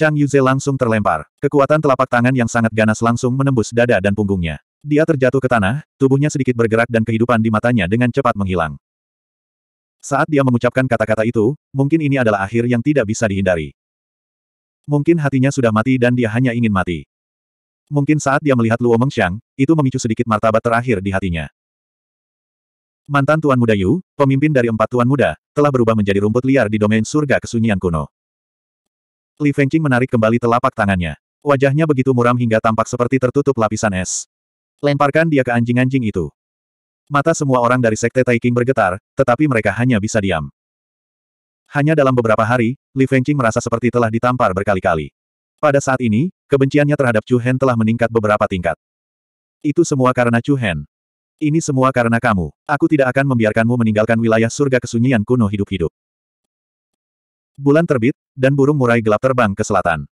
Chang Yuze langsung terlempar. Kekuatan telapak tangan yang sangat ganas langsung menembus dada dan punggungnya. Dia terjatuh ke tanah, tubuhnya sedikit bergerak dan kehidupan di matanya dengan cepat menghilang. Saat dia mengucapkan kata-kata itu, mungkin ini adalah akhir yang tidak bisa dihindari. Mungkin hatinya sudah mati dan dia hanya ingin mati. Mungkin saat dia melihat Luo Mengxiang, itu memicu sedikit martabat terakhir di hatinya. Mantan Tuan Muda Yu, pemimpin dari empat Tuan Muda, telah berubah menjadi rumput liar di domain surga kesunyian kuno. Li Fengqing menarik kembali telapak tangannya. Wajahnya begitu muram hingga tampak seperti tertutup lapisan es. Lemparkan dia ke anjing-anjing itu. Mata semua orang dari Sekte Taiking bergetar, tetapi mereka hanya bisa diam. Hanya dalam beberapa hari, Li Fengqing merasa seperti telah ditampar berkali-kali. Pada saat ini, kebenciannya terhadap Chu Hen telah meningkat beberapa tingkat. Itu semua karena Chu Hen. Ini semua karena kamu. Aku tidak akan membiarkanmu meninggalkan wilayah surga kesunyian kuno hidup-hidup bulan terbit, dan burung murai gelap terbang ke selatan.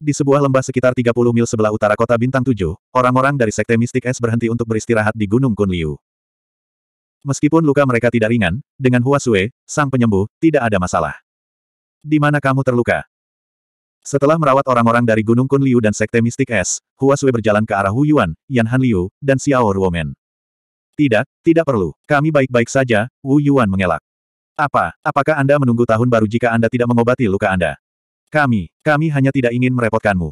Di sebuah lembah sekitar 30 mil sebelah utara kota Bintang 7, orang-orang dari Sekte Mistik Es berhenti untuk beristirahat di Gunung Kunliu. Meskipun luka mereka tidak ringan, dengan Hua Sue, sang penyembuh, tidak ada masalah. Di mana kamu terluka? Setelah merawat orang-orang dari Gunung Kunliu dan Sekte Mistik Es, Hua Sue berjalan ke arah Hu Yuan, Yan Han Liu, dan Xiao Ruomen. Tidak, tidak perlu. Kami baik-baik saja, Wu Yuan mengelak. Apa, apakah Anda menunggu tahun baru jika Anda tidak mengobati luka Anda? Kami, kami hanya tidak ingin merepotkanmu.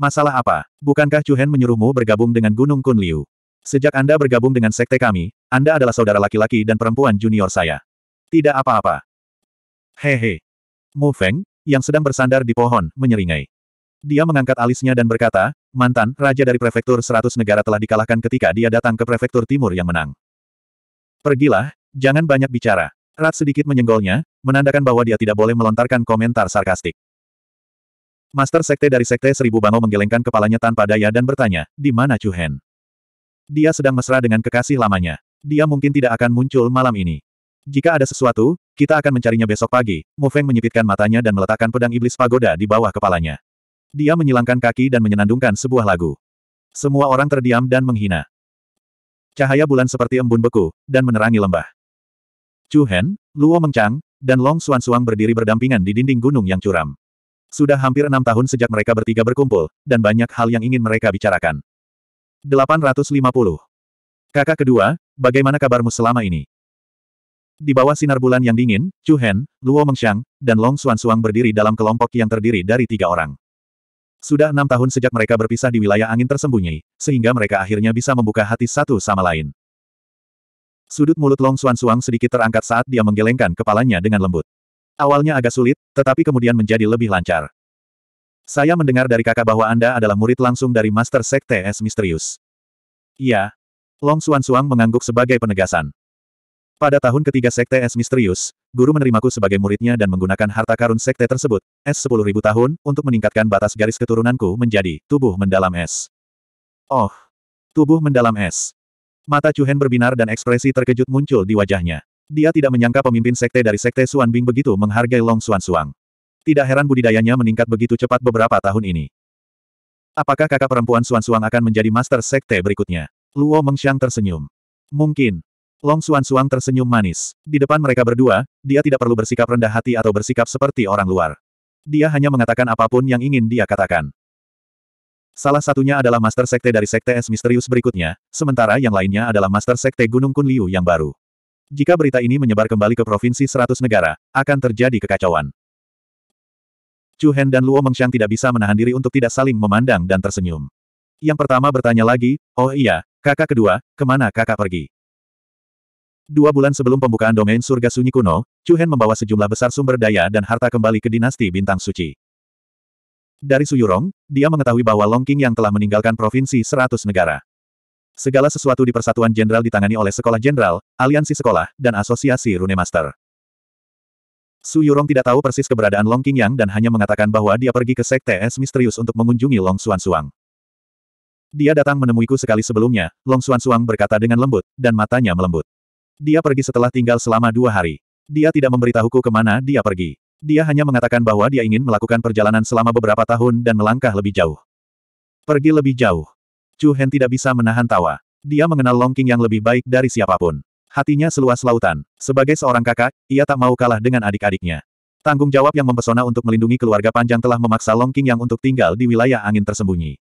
Masalah apa? Bukankah Chuhen menyuruhmu bergabung dengan Gunung Kunliu? Sejak Anda bergabung dengan sekte kami, Anda adalah saudara laki-laki dan perempuan junior saya. Tidak apa-apa. Hehe. Mu Feng, yang sedang bersandar di pohon, menyeringai. Dia mengangkat alisnya dan berkata, mantan, raja dari prefektur seratus negara telah dikalahkan ketika dia datang ke prefektur timur yang menang. Pergilah, jangan banyak bicara. Rat sedikit menyenggolnya, menandakan bahwa dia tidak boleh melontarkan komentar sarkastik. Master Sekte dari Sekte Seribu Bango menggelengkan kepalanya tanpa daya dan bertanya, di mana Chu Hen? Dia sedang mesra dengan kekasih lamanya. Dia mungkin tidak akan muncul malam ini. Jika ada sesuatu, kita akan mencarinya besok pagi. Mu Feng menyipitkan matanya dan meletakkan pedang iblis pagoda di bawah kepalanya. Dia menyilangkan kaki dan menyenandungkan sebuah lagu. Semua orang terdiam dan menghina. Cahaya bulan seperti embun beku, dan menerangi lembah. Chu Hen, Luo Mengchang, dan Long Xuan Suang berdiri berdampingan di dinding gunung yang curam. Sudah hampir enam tahun sejak mereka bertiga berkumpul, dan banyak hal yang ingin mereka bicarakan. 850. Kakak kedua, bagaimana kabarmu selama ini? Di bawah sinar bulan yang dingin, Chu Hen, Luo Mengchang, dan Long Xuan Suang berdiri dalam kelompok yang terdiri dari tiga orang. Sudah enam tahun sejak mereka berpisah di wilayah angin tersembunyi, sehingga mereka akhirnya bisa membuka hati satu sama lain. Sudut mulut Long Suan Suang sedikit terangkat saat dia menggelengkan kepalanya dengan lembut. Awalnya agak sulit, tetapi kemudian menjadi lebih lancar. Saya mendengar dari kakak bahwa Anda adalah murid langsung dari Master Sekte Es Misterius. Iya. Long Suan Suang mengangguk sebagai penegasan. Pada tahun ketiga Sekte Es Misterius, guru menerimaku sebagai muridnya dan menggunakan harta karun Sekte tersebut, Es 10.000 tahun, untuk meningkatkan batas garis keturunanku menjadi tubuh mendalam es. Oh. Tubuh mendalam es. Mata Chu Hen berbinar dan ekspresi terkejut muncul di wajahnya. Dia tidak menyangka pemimpin sekte dari sekte Suan Bing begitu menghargai Long Suan Suang. Tidak heran budidayanya meningkat begitu cepat beberapa tahun ini. Apakah kakak perempuan Suan Suang akan menjadi master sekte berikutnya? Luo Mengxiang tersenyum. Mungkin. Long Suan Suang tersenyum manis. Di depan mereka berdua, dia tidak perlu bersikap rendah hati atau bersikap seperti orang luar. Dia hanya mengatakan apapun yang ingin dia katakan. Salah satunya adalah Master Sekte dari Sekte Es Misterius berikutnya, sementara yang lainnya adalah Master Sekte Gunung Kunliu yang baru. Jika berita ini menyebar kembali ke provinsi Seratus negara, akan terjadi kekacauan. Chu Hen dan Luo Mengxiang tidak bisa menahan diri untuk tidak saling memandang dan tersenyum. Yang pertama bertanya lagi, oh iya, kakak kedua, kemana kakak pergi? Dua bulan sebelum pembukaan domain surga sunyi kuno, Chu Hen membawa sejumlah besar sumber daya dan harta kembali ke dinasti Bintang Suci. Dari Suyurong, dia mengetahui bahwa Long King yang telah meninggalkan provinsi seratus negara. Segala sesuatu di Persatuan Jenderal ditangani oleh Sekolah Jenderal, Aliansi Sekolah, dan Asosiasi Rune Master. Su Yurong tidak tahu persis keberadaan Long King Yang dan hanya mengatakan bahwa dia pergi ke Sekte Es Misterius untuk mengunjungi Long Xuan Suang. Dia datang menemuiku sekali sebelumnya, Long Xuan Suang berkata dengan lembut, dan matanya melembut. Dia pergi setelah tinggal selama dua hari. Dia tidak memberitahuku kemana dia pergi. Dia hanya mengatakan bahwa dia ingin melakukan perjalanan selama beberapa tahun dan melangkah lebih jauh. Pergi lebih jauh. Chu Hen tidak bisa menahan tawa. Dia mengenal Long King yang lebih baik dari siapapun. Hatinya seluas lautan. Sebagai seorang kakak, ia tak mau kalah dengan adik-adiknya. Tanggung jawab yang mempesona untuk melindungi keluarga panjang telah memaksa Long King yang untuk tinggal di wilayah angin tersembunyi.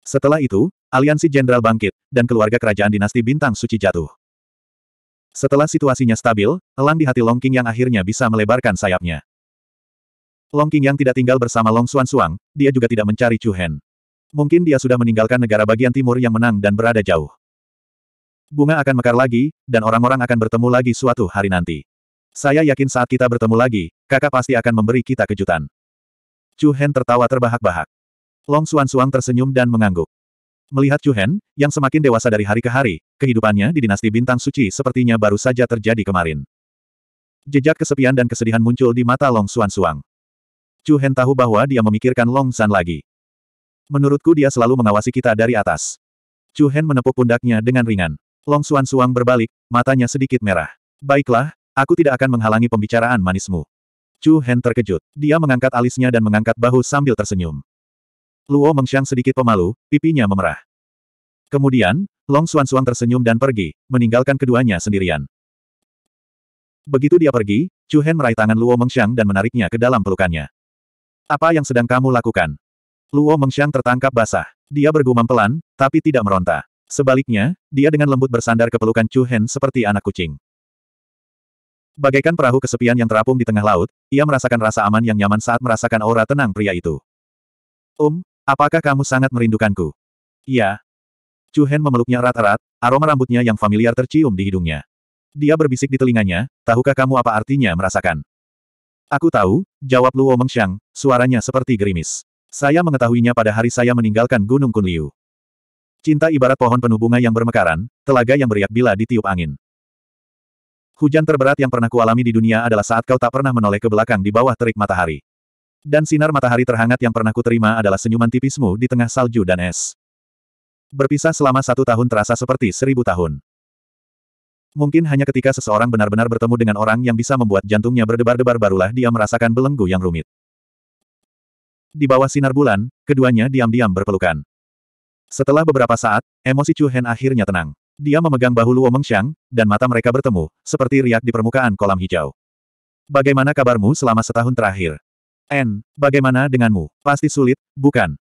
Setelah itu, aliansi jenderal bangkit, dan keluarga kerajaan dinasti bintang suci jatuh. Setelah situasinya stabil, elang di hati Long King yang akhirnya bisa melebarkan sayapnya. Long King yang tidak tinggal bersama Long Xuan Suang, dia juga tidak mencari Chu Hen. Mungkin dia sudah meninggalkan negara bagian timur yang menang dan berada jauh. Bunga akan mekar lagi, dan orang-orang akan bertemu lagi suatu hari nanti. Saya yakin saat kita bertemu lagi, kakak pasti akan memberi kita kejutan. Chu Hen tertawa terbahak-bahak. Long Xuan Suang tersenyum dan mengangguk. Melihat Chu Hen, yang semakin dewasa dari hari ke hari, kehidupannya di dinasti bintang suci sepertinya baru saja terjadi kemarin. Jejak kesepian dan kesedihan muncul di mata Long Suan Suang. Chu Hen tahu bahwa dia memikirkan Long San lagi. Menurutku dia selalu mengawasi kita dari atas. Chu Hen menepuk pundaknya dengan ringan. Long Suan Suang berbalik, matanya sedikit merah. Baiklah, aku tidak akan menghalangi pembicaraan manismu. Chu Hen terkejut. Dia mengangkat alisnya dan mengangkat bahu sambil tersenyum. Luo Mengxiang sedikit pemalu, pipinya memerah. Kemudian, Long Xuan Xuan tersenyum dan pergi, meninggalkan keduanya sendirian. Begitu dia pergi, Chu Hen meraih tangan Luo Mengxiang dan menariknya ke dalam pelukannya. Apa yang sedang kamu lakukan? Luo Mengxiang tertangkap basah. Dia bergumam pelan, tapi tidak meronta. Sebaliknya, dia dengan lembut bersandar ke pelukan Chu Hen seperti anak kucing. Bagaikan perahu kesepian yang terapung di tengah laut, ia merasakan rasa aman yang nyaman saat merasakan aura tenang pria itu. Um, apakah kamu sangat merindukanku? Ya, Chu Hen memeluknya erat-erat, aroma rambutnya yang familiar tercium di hidungnya. Dia berbisik di telinganya, tahukah kamu apa artinya merasakan? Aku tahu, jawab Luo Mengxiang, suaranya seperti gerimis. Saya mengetahuinya pada hari saya meninggalkan Gunung Kunliu. Cinta ibarat pohon penuh bunga yang bermekaran, telaga yang beriak bila ditiup angin. Hujan terberat yang pernah kualami di dunia adalah saat kau tak pernah menoleh ke belakang di bawah terik matahari. Dan sinar matahari terhangat yang pernah kuterima adalah senyuman tipismu di tengah salju dan es. Berpisah selama satu tahun terasa seperti seribu tahun. Mungkin hanya ketika seseorang benar-benar bertemu dengan orang yang bisa membuat jantungnya berdebar-debar barulah dia merasakan belenggu yang rumit. Di bawah sinar bulan, keduanya diam-diam berpelukan. Setelah beberapa saat, emosi Chu Hen akhirnya tenang. Dia memegang bahu Luo Mengxiang, dan mata mereka bertemu, seperti riak di permukaan kolam hijau. Bagaimana kabarmu selama setahun terakhir? N, bagaimana denganmu? Pasti sulit, bukan?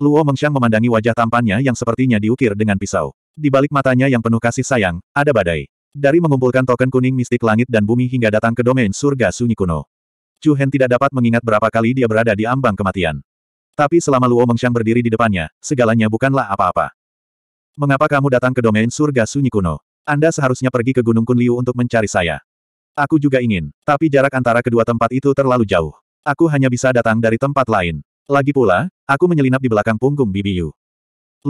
Luo Mengxiang memandangi wajah tampannya yang sepertinya diukir dengan pisau. Di balik matanya yang penuh kasih sayang, ada badai. Dari mengumpulkan token kuning mistik langit dan bumi hingga datang ke domain surga sunyi kuno. Chu Hen tidak dapat mengingat berapa kali dia berada di ambang kematian. Tapi selama Luo Mengxiang berdiri di depannya, segalanya bukanlah apa-apa. Mengapa kamu datang ke domain surga sunyi kuno? Anda seharusnya pergi ke Gunung Kunliu untuk mencari saya. Aku juga ingin, tapi jarak antara kedua tempat itu terlalu jauh. Aku hanya bisa datang dari tempat lain. Lagi pula, aku menyelinap di belakang punggung Bibi Yu.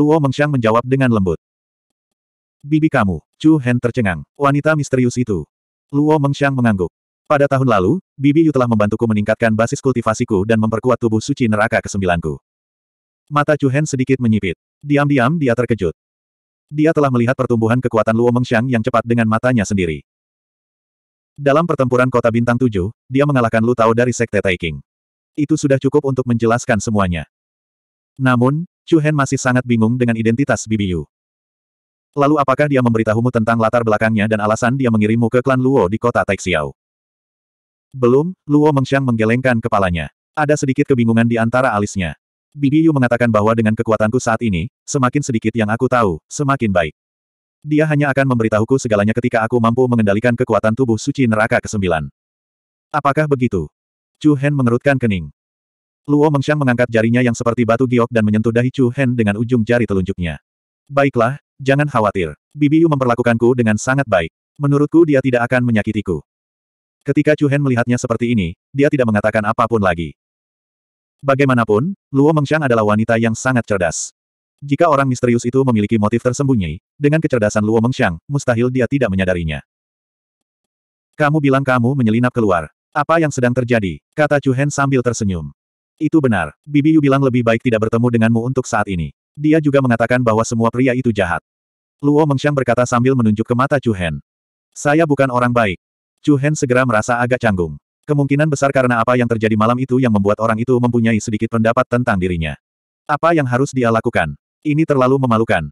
Luo Mengxiang menjawab dengan lembut. Bibi kamu, Chu Hen tercengang, wanita misterius itu. Luo Mengxiang mengangguk. Pada tahun lalu, Bibi Yu telah membantuku meningkatkan basis kultivasiku dan memperkuat tubuh suci neraka kesembilanku. Mata Chu Hen sedikit menyipit. Diam-diam dia terkejut. Dia telah melihat pertumbuhan kekuatan Luo Mengxiang yang cepat dengan matanya sendiri. Dalam pertempuran kota bintang Tujuh, dia mengalahkan Lu Tao dari Sekte Taiking. Itu sudah cukup untuk menjelaskan semuanya. Namun, Chu Hen masih sangat bingung dengan identitas Bibiu. Lalu apakah dia memberitahumu tentang latar belakangnya dan alasan dia mengirimmu ke klan Luo di kota Taixiao? Belum, Luo Mengxiang menggelengkan kepalanya. Ada sedikit kebingungan di antara alisnya. Bibi Yu mengatakan bahwa dengan kekuatanku saat ini, semakin sedikit yang aku tahu, semakin baik. Dia hanya akan memberitahuku segalanya ketika aku mampu mengendalikan kekuatan tubuh suci neraka ke-9. Apakah begitu? Chu Hen mengerutkan kening. Luo Mengxiang mengangkat jarinya yang seperti batu giok dan menyentuh dahi Chu Hen dengan ujung jari telunjuknya. Baiklah, jangan khawatir. Bibi Yu memperlakukanku dengan sangat baik. Menurutku dia tidak akan menyakitiku. Ketika Chu Hen melihatnya seperti ini, dia tidak mengatakan apapun lagi. Bagaimanapun, Luo Mengxiang adalah wanita yang sangat cerdas. Jika orang misterius itu memiliki motif tersembunyi, dengan kecerdasan Luo Mengxiang, mustahil dia tidak menyadarinya. Kamu bilang kamu menyelinap keluar. Apa yang sedang terjadi? Kata Chu Hen sambil tersenyum. Itu benar. Bibi Yu bilang lebih baik tidak bertemu denganmu untuk saat ini. Dia juga mengatakan bahwa semua pria itu jahat. Luo Mengxiang berkata sambil menunjuk ke mata Chu Hen. Saya bukan orang baik. Chu Hen segera merasa agak canggung. Kemungkinan besar karena apa yang terjadi malam itu yang membuat orang itu mempunyai sedikit pendapat tentang dirinya. Apa yang harus dia lakukan? Ini terlalu memalukan.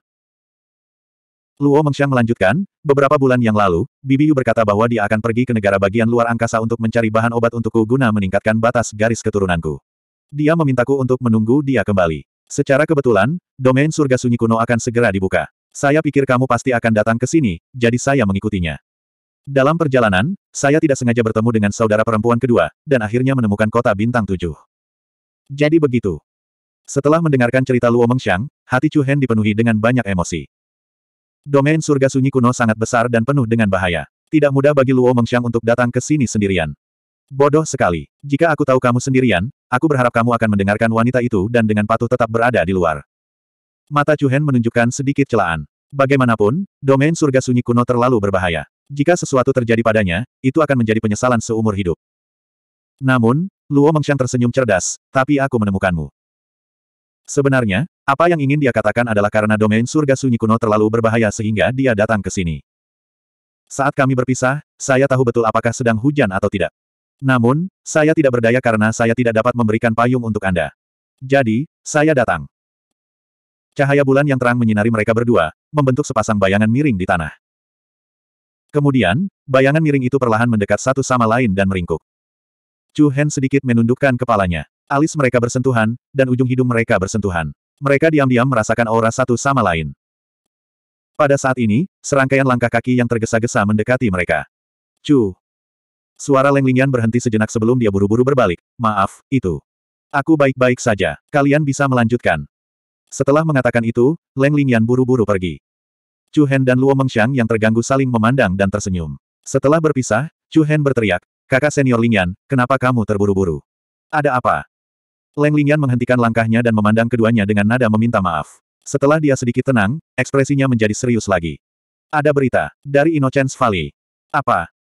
Luo Mengxiang melanjutkan, beberapa bulan yang lalu, Bibi Yu berkata bahwa dia akan pergi ke negara bagian luar angkasa untuk mencari bahan obat untukku guna meningkatkan batas garis keturunanku. Dia memintaku untuk menunggu dia kembali. Secara kebetulan, domain surga sunyi kuno akan segera dibuka. Saya pikir kamu pasti akan datang ke sini, jadi saya mengikutinya. Dalam perjalanan, saya tidak sengaja bertemu dengan saudara perempuan kedua, dan akhirnya menemukan kota bintang tujuh. Jadi begitu. Setelah mendengarkan cerita Luo Mengxiang, hati Chu Hen dipenuhi dengan banyak emosi. Domain surga sunyi kuno sangat besar dan penuh dengan bahaya. Tidak mudah bagi Luo Mengxiang untuk datang ke sini sendirian. Bodoh sekali. Jika aku tahu kamu sendirian, aku berharap kamu akan mendengarkan wanita itu dan dengan patuh tetap berada di luar. Mata Hen menunjukkan sedikit celaan. Bagaimanapun, domain surga sunyi kuno terlalu berbahaya. Jika sesuatu terjadi padanya, itu akan menjadi penyesalan seumur hidup. Namun, Luo Mengxiang tersenyum cerdas, tapi aku menemukanmu. Sebenarnya, apa yang ingin dia katakan adalah karena domain surga sunyi kuno terlalu berbahaya sehingga dia datang ke sini. Saat kami berpisah, saya tahu betul apakah sedang hujan atau tidak. Namun, saya tidak berdaya karena saya tidak dapat memberikan payung untuk Anda. Jadi, saya datang. Cahaya bulan yang terang menyinari mereka berdua, membentuk sepasang bayangan miring di tanah. Kemudian, bayangan miring itu perlahan mendekat satu sama lain dan meringkuk. Chu Hen sedikit menundukkan kepalanya. Alis mereka bersentuhan, dan ujung hidung mereka bersentuhan. Mereka diam-diam merasakan aura satu sama lain. Pada saat ini, serangkaian langkah kaki yang tergesa-gesa mendekati mereka. Cu. Suara Leng Lingyan berhenti sejenak sebelum dia buru-buru berbalik. Maaf, itu. Aku baik-baik saja. Kalian bisa melanjutkan. Setelah mengatakan itu, Leng Lingyan buru-buru pergi. Chu Hen dan Luo Mengxiang yang terganggu saling memandang dan tersenyum. Setelah berpisah, Chu Hen berteriak, Kakak senior Lingyan, kenapa kamu terburu-buru? Ada apa? Leng Lingyan menghentikan langkahnya dan memandang keduanya dengan nada meminta maaf. Setelah dia sedikit tenang, ekspresinya menjadi serius lagi. Ada berita, dari Innocence Valley. Apa?